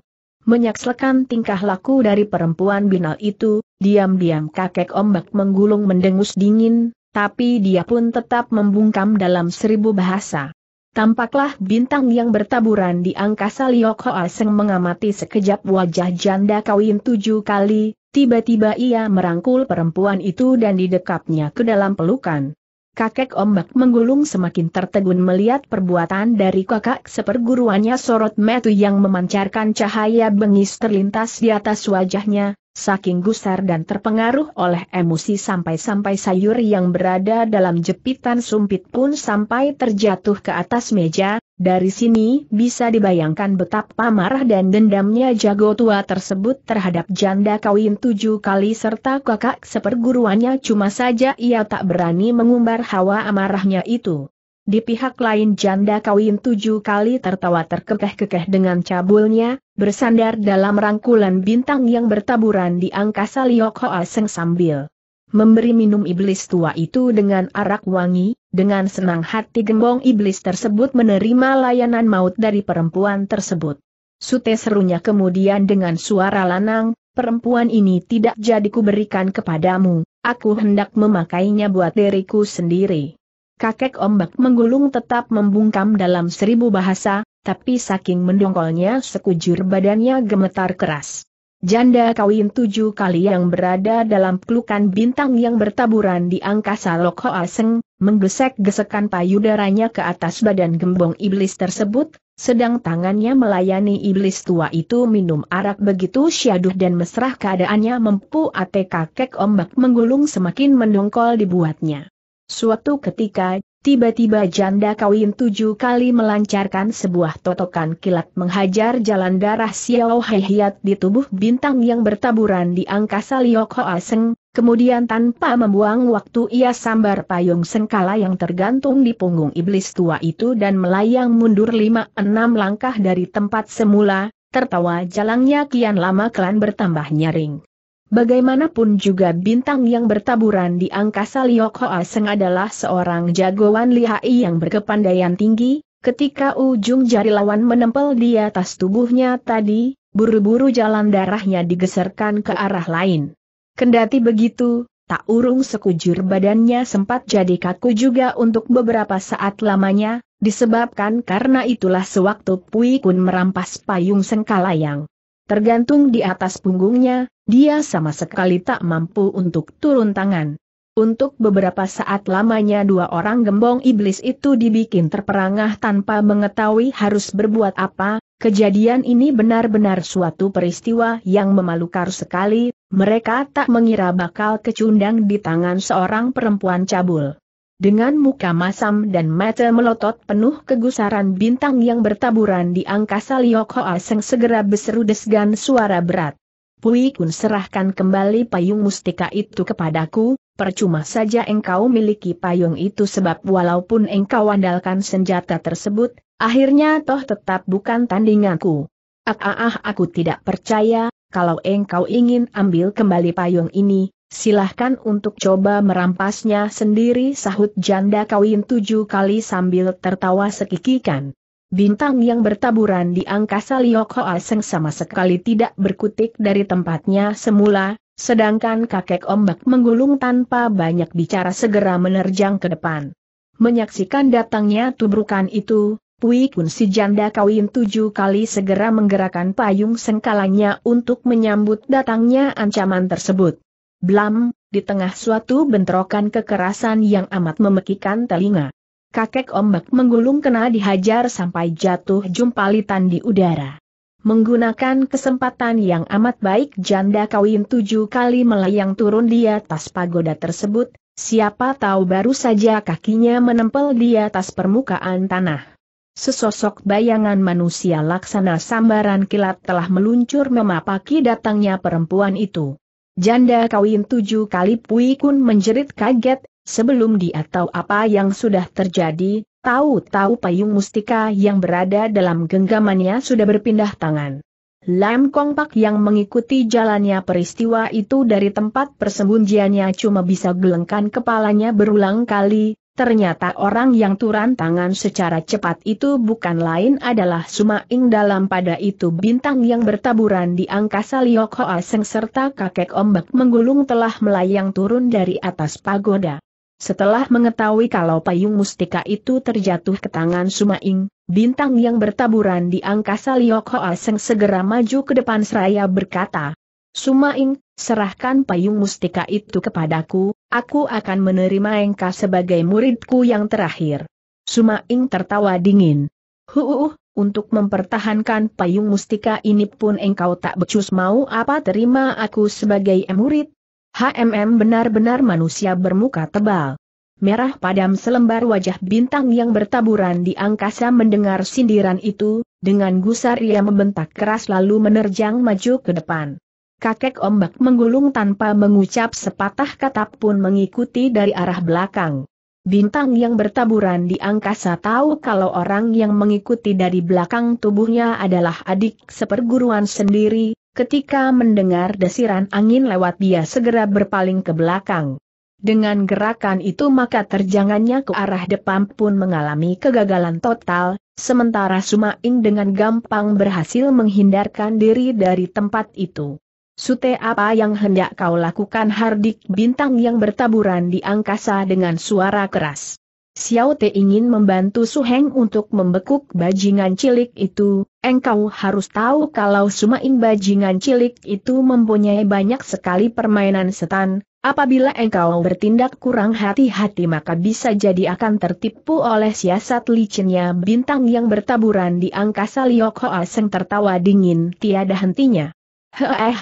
Menyaksikan tingkah laku dari perempuan binal itu, diam-diam kakek ombak menggulung mendengus dingin, tapi dia pun tetap membungkam dalam seribu bahasa. Tampaklah bintang yang bertaburan di angkasa Liok Hoa mengamati sekejap wajah janda kawin tujuh kali, tiba-tiba ia merangkul perempuan itu dan didekapnya ke dalam pelukan. Kakek ombak menggulung semakin tertegun melihat perbuatan dari kakak seperguruannya sorot metu yang memancarkan cahaya bengis terlintas di atas wajahnya, saking gusar dan terpengaruh oleh emosi sampai-sampai sayur yang berada dalam jepitan sumpit pun sampai terjatuh ke atas meja, dari sini bisa dibayangkan betapa marah dan dendamnya jago tua tersebut terhadap janda kawin tujuh kali serta kakak seperguruannya cuma saja ia tak berani mengumbar hawa amarahnya itu. Di pihak lain janda kawin tujuh kali tertawa terkekeh-kekeh dengan cabulnya, bersandar dalam rangkulan bintang yang bertaburan di angkasa Liok Hoa Seng sambil memberi minum iblis tua itu dengan arak wangi, dengan senang hati gembong iblis tersebut menerima layanan maut dari perempuan tersebut. Sute serunya kemudian dengan suara lanang, perempuan ini tidak jadi kuberikan kepadamu, aku hendak memakainya buat diriku sendiri. Kakek ombak menggulung tetap membungkam dalam seribu bahasa, tapi saking mendongkolnya sekujur badannya gemetar keras. Janda kawin tujuh kali yang berada dalam pelukan bintang yang bertaburan di angkasa Loko Aseng, menggesek-gesekan payudaranya ke atas badan gembong iblis tersebut, sedang tangannya melayani iblis tua itu minum arak begitu syaduh dan mesra keadaannya mempu ate kakek ombak menggulung semakin mendongkol dibuatnya. Suatu ketika, Tiba-tiba janda kawin tujuh kali melancarkan sebuah totokan kilat menghajar jalan darah Xiao Heihiat di tubuh bintang yang bertaburan di angkasa Liok Hoa Seng, kemudian tanpa membuang waktu ia sambar payung sengkala yang tergantung di punggung iblis tua itu dan melayang mundur lima enam langkah dari tempat semula, tertawa jalannya kian lama kelan bertambah nyaring. Bagaimanapun juga bintang yang bertaburan di angkasa Liok Hoa Seng adalah seorang jagoan lihai yang berkepandaian tinggi, ketika ujung jari lawan menempel di atas tubuhnya tadi, buru-buru jalan darahnya digeserkan ke arah lain. Kendati begitu, tak urung sekujur badannya sempat jadi kaku juga untuk beberapa saat lamanya, disebabkan karena itulah sewaktu Pui Kun merampas payung sengkalayang tergantung di atas punggungnya, dia sama sekali tak mampu untuk turun tangan. Untuk beberapa saat lamanya dua orang gembong iblis itu dibikin terperangah tanpa mengetahui harus berbuat apa, kejadian ini benar-benar suatu peristiwa yang memalukan sekali, mereka tak mengira bakal kecundang di tangan seorang perempuan cabul. Dengan muka masam dan mata melotot penuh kegusaran bintang yang bertaburan di angkasa Liok Hoa Seng segera berseru desgan suara berat. Pui Kun serahkan kembali payung mustika itu kepadaku, percuma saja engkau miliki payung itu sebab walaupun engkau andalkan senjata tersebut, akhirnya toh tetap bukan tandinganku. Ah ah ah aku tidak percaya, kalau engkau ingin ambil kembali payung ini, Silahkan untuk coba merampasnya sendiri sahut janda kawin tujuh kali sambil tertawa sekikikan. Bintang yang bertaburan di angkasa Liok Hoa Seng sama sekali tidak berkutik dari tempatnya semula, sedangkan kakek ombak menggulung tanpa banyak bicara segera menerjang ke depan. Menyaksikan datangnya tubrukan itu, Pui Kun si janda kawin tujuh kali segera menggerakkan payung sengkalanya untuk menyambut datangnya ancaman tersebut. Blam, di tengah suatu bentrokan kekerasan yang amat memekikan telinga. Kakek ombak menggulung kena dihajar sampai jatuh jumpalitan di udara. Menggunakan kesempatan yang amat baik janda kawin tujuh kali melayang turun di atas pagoda tersebut, siapa tahu baru saja kakinya menempel di atas permukaan tanah. Sesosok bayangan manusia laksana sambaran kilat telah meluncur memapaki datangnya perempuan itu. Janda kawin tujuh kali Pui Kun menjerit kaget, sebelum dia tahu apa yang sudah terjadi, tahu-tahu payung mustika yang berada dalam genggamannya sudah berpindah tangan. Lam Kong Pak yang mengikuti jalannya peristiwa itu dari tempat persembunjiannya cuma bisa gelengkan kepalanya berulang kali, Ternyata orang yang turun tangan secara cepat itu bukan lain adalah Sumaing dalam pada itu bintang yang bertaburan di angkasa Liok Hoa Seng serta kakek ombak menggulung telah melayang turun dari atas pagoda. Setelah mengetahui kalau payung mustika itu terjatuh ke tangan Sumaing, bintang yang bertaburan di angkasa Liok Hoa Seng segera maju ke depan seraya berkata, Sumaing, serahkan payung mustika itu kepadaku, Aku akan menerima engkau sebagai muridku yang terakhir. Sumaing tertawa dingin. Huuh, untuk mempertahankan payung mustika ini pun engkau tak becus mau apa terima aku sebagai murid? HMM benar-benar manusia bermuka tebal. Merah padam selembar wajah bintang yang bertaburan di angkasa mendengar sindiran itu, dengan gusar ia membentak keras lalu menerjang maju ke depan. Kakek ombak menggulung tanpa mengucap sepatah kata pun mengikuti dari arah belakang. Bintang yang bertaburan di angkasa tahu kalau orang yang mengikuti dari belakang tubuhnya adalah adik seperguruan sendiri, ketika mendengar desiran angin lewat dia segera berpaling ke belakang. Dengan gerakan itu maka terjangannya ke arah depan pun mengalami kegagalan total, sementara Sumaing dengan gampang berhasil menghindarkan diri dari tempat itu. Sute apa yang hendak kau lakukan hardik bintang yang bertaburan di angkasa dengan suara keras. Xiao Te ingin membantu Su Heng untuk membekuk bajingan cilik itu, engkau harus tahu kalau sumain bajingan cilik itu mempunyai banyak sekali permainan setan, apabila engkau bertindak kurang hati-hati maka bisa jadi akan tertipu oleh siasat licinnya bintang yang bertaburan di angkasa Liok Aseng tertawa dingin tiada hentinya. Heh eh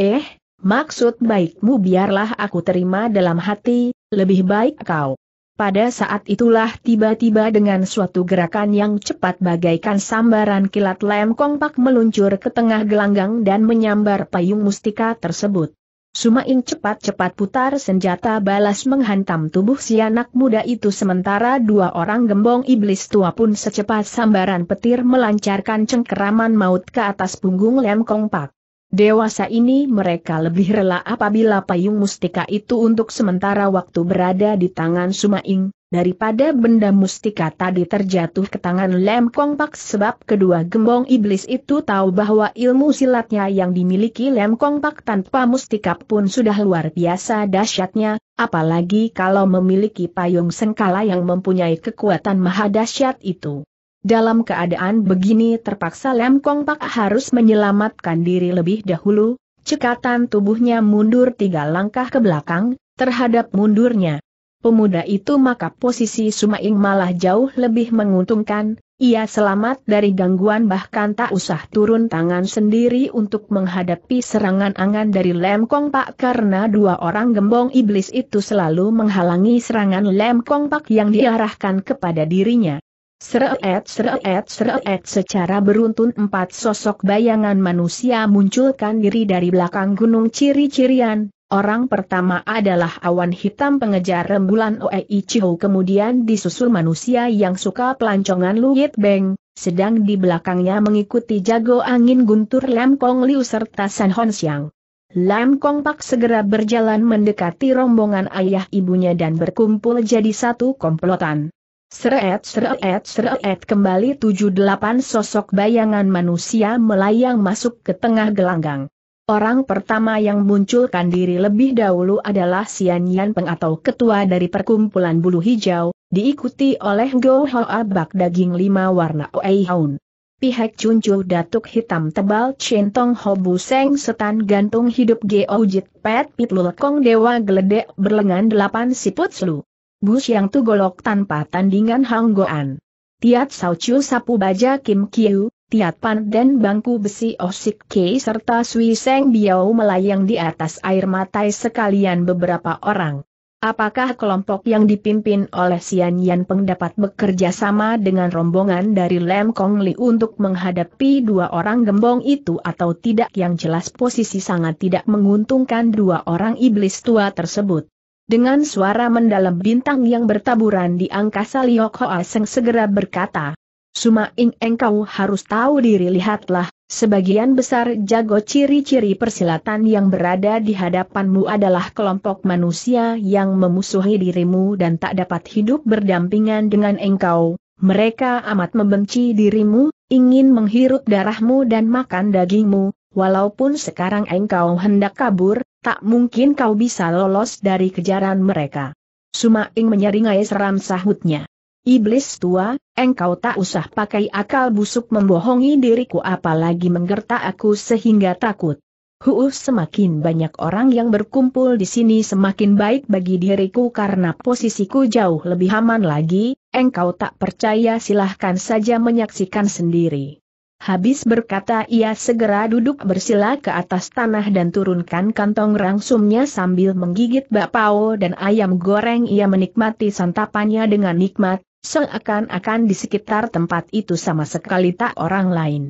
eh, maksud baikmu biarlah aku terima dalam hati, lebih baik kau. Pada saat itulah tiba-tiba dengan suatu gerakan yang cepat bagaikan sambaran kilat lem kompak meluncur ke tengah gelanggang dan menyambar payung mustika tersebut. Sumaing cepat-cepat putar senjata balas menghantam tubuh si anak muda itu sementara dua orang gembong iblis tua pun secepat sambaran petir melancarkan cengkeraman maut ke atas punggung lem kompak. Dewasa ini mereka lebih rela apabila payung mustika itu untuk sementara waktu berada di tangan Sumaing, daripada benda mustika tadi terjatuh ke tangan Lem Kong Pak sebab kedua gembong iblis itu tahu bahwa ilmu silatnya yang dimiliki Lem Kong Pak tanpa mustika pun sudah luar biasa dahsyatnya, apalagi kalau memiliki payung sengkala yang mempunyai kekuatan maha dahsyat itu. Dalam keadaan begini terpaksa Lem Kong Pak harus menyelamatkan diri lebih dahulu, cekatan tubuhnya mundur tiga langkah ke belakang, terhadap mundurnya. Pemuda itu maka posisi Sumaing malah jauh lebih menguntungkan, ia selamat dari gangguan bahkan tak usah turun tangan sendiri untuk menghadapi serangan angan dari Lem Kong Pak karena dua orang gembong iblis itu selalu menghalangi serangan Lem Kong Pak yang diarahkan kepada dirinya. Seret seret seret secara beruntun empat sosok bayangan manusia munculkan diri dari belakang gunung ciri-cirian. Orang pertama adalah awan hitam pengejar rembulan Oei Chiu kemudian disusul manusia yang suka pelancongan Lu Beng, sedang di belakangnya mengikuti jago angin guntur Lam Kong Liu serta San Hon Xiang. Lam Kong Pak segera berjalan mendekati rombongan ayah ibunya dan berkumpul jadi satu komplotan. Seret seret seret kembali tujuh delapan sosok bayangan manusia melayang masuk ke tengah gelanggang. Orang pertama yang munculkan diri lebih dahulu adalah Sian Yanpeng atau ketua dari perkumpulan bulu hijau, diikuti oleh Go Hoa Bak daging lima warna Oei Haun. Pihak cuncu datuk hitam tebal Chen Tong Bu Seng setan gantung hidup Geo Jit Pet Lul Kong Dewa Geledek berlengan delapan siput selu. Bus yang Tu golok tanpa tandingan Hang Goan. Tiat Sao Chiu Sapu Baja Kim Kiu, Tiat Pan dan Bangku Besi Osik Kei serta Sui Seng Biao melayang di atas air matai sekalian beberapa orang. Apakah kelompok yang dipimpin oleh Sian Yan dapat bekerja sama dengan rombongan dari Lem Kong Li untuk menghadapi dua orang gembong itu atau tidak yang jelas posisi sangat tidak menguntungkan dua orang iblis tua tersebut. Dengan suara mendalam bintang yang bertaburan di angkasa Liok Hoa Seng segera berkata, Suma Ing engkau harus tahu diri lihatlah, sebagian besar jago ciri-ciri persilatan yang berada di hadapanmu adalah kelompok manusia yang memusuhi dirimu dan tak dapat hidup berdampingan dengan engkau, mereka amat membenci dirimu, ingin menghirup darahmu dan makan dagingmu, walaupun sekarang engkau hendak kabur, tak mungkin kau bisa lolos dari kejaran mereka. Sumaing menyeringai seram sahutnya. Iblis tua, engkau tak usah pakai akal busuk membohongi diriku apalagi menggertak aku sehingga takut. Huuh semakin banyak orang yang berkumpul di sini semakin baik bagi diriku karena posisiku jauh lebih aman lagi, engkau tak percaya silahkan saja menyaksikan sendiri. Habis berkata ia segera duduk bersila ke atas tanah dan turunkan kantong rangsumnya sambil menggigit bakpao dan ayam goreng ia menikmati santapannya dengan nikmat, seakan-akan di sekitar tempat itu sama sekali tak orang lain.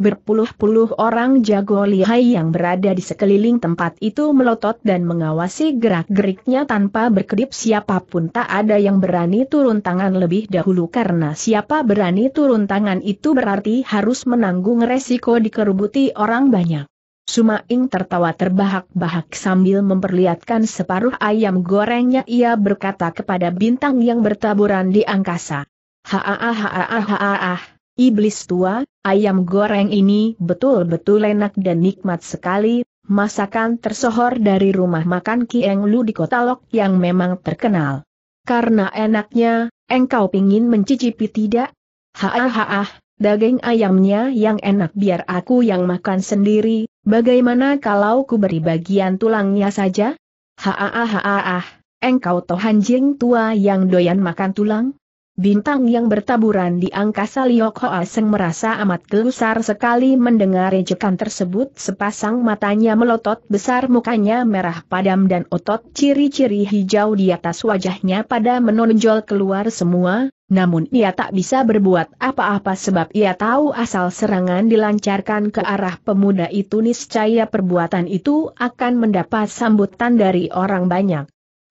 Berpuluh-puluh orang jago lihai yang berada di sekeliling tempat itu melotot dan mengawasi gerak-geriknya tanpa berkedip siapapun tak ada yang berani turun tangan lebih dahulu karena siapa berani turun tangan itu berarti harus menanggung resiko dikerubuti orang banyak. Sumaing tertawa terbahak-bahak sambil memperlihatkan separuh ayam gorengnya ia berkata kepada bintang yang bertaburan di angkasa. -ha -ha -ha -ha. Iblis tua, ayam goreng ini betul-betul enak dan nikmat sekali, masakan tersohor dari rumah makan Kieng Lu di kota Lok yang memang terkenal. Karena enaknya, engkau pingin mencicipi tidak? Haah, daging ayamnya yang enak biar aku yang makan sendiri, bagaimana kalau ku beri bagian tulangnya saja? Haah, engkau toh anjing tua yang doyan makan tulang? Bintang yang bertaburan di angkasa Liok Hoa Seng merasa amat gelusar sekali mendengar ejekan tersebut sepasang matanya melotot besar mukanya merah padam dan otot ciri-ciri hijau di atas wajahnya pada menonjol keluar semua, namun ia tak bisa berbuat apa-apa sebab ia tahu asal serangan dilancarkan ke arah pemuda itu niscaya perbuatan itu akan mendapat sambutan dari orang banyak.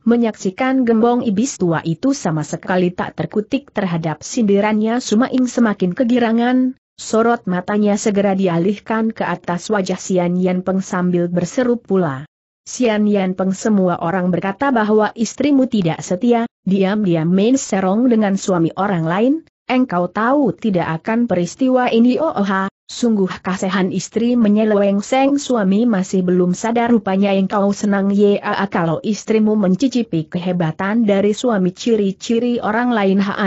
Menyaksikan gembong ibis tua itu sama sekali tak terkutik terhadap sindirannya Sumaing semakin kegirangan, sorot matanya segera dialihkan ke atas wajah Sian Yan Peng sambil berseru pula. Sian Yan Peng semua orang berkata bahwa istrimu tidak setia, diam-diam main serong dengan suami orang lain, engkau tahu tidak akan peristiwa ini oh, oh ha, Sungguh kasehan istri menyeleweng seng suami masih belum sadar rupanya engkau senang ya kalau istrimu mencicipi kehebatan dari suami ciri-ciri orang lain ha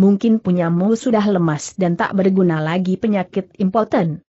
mungkin punyamu sudah lemas dan tak berguna lagi penyakit impoten.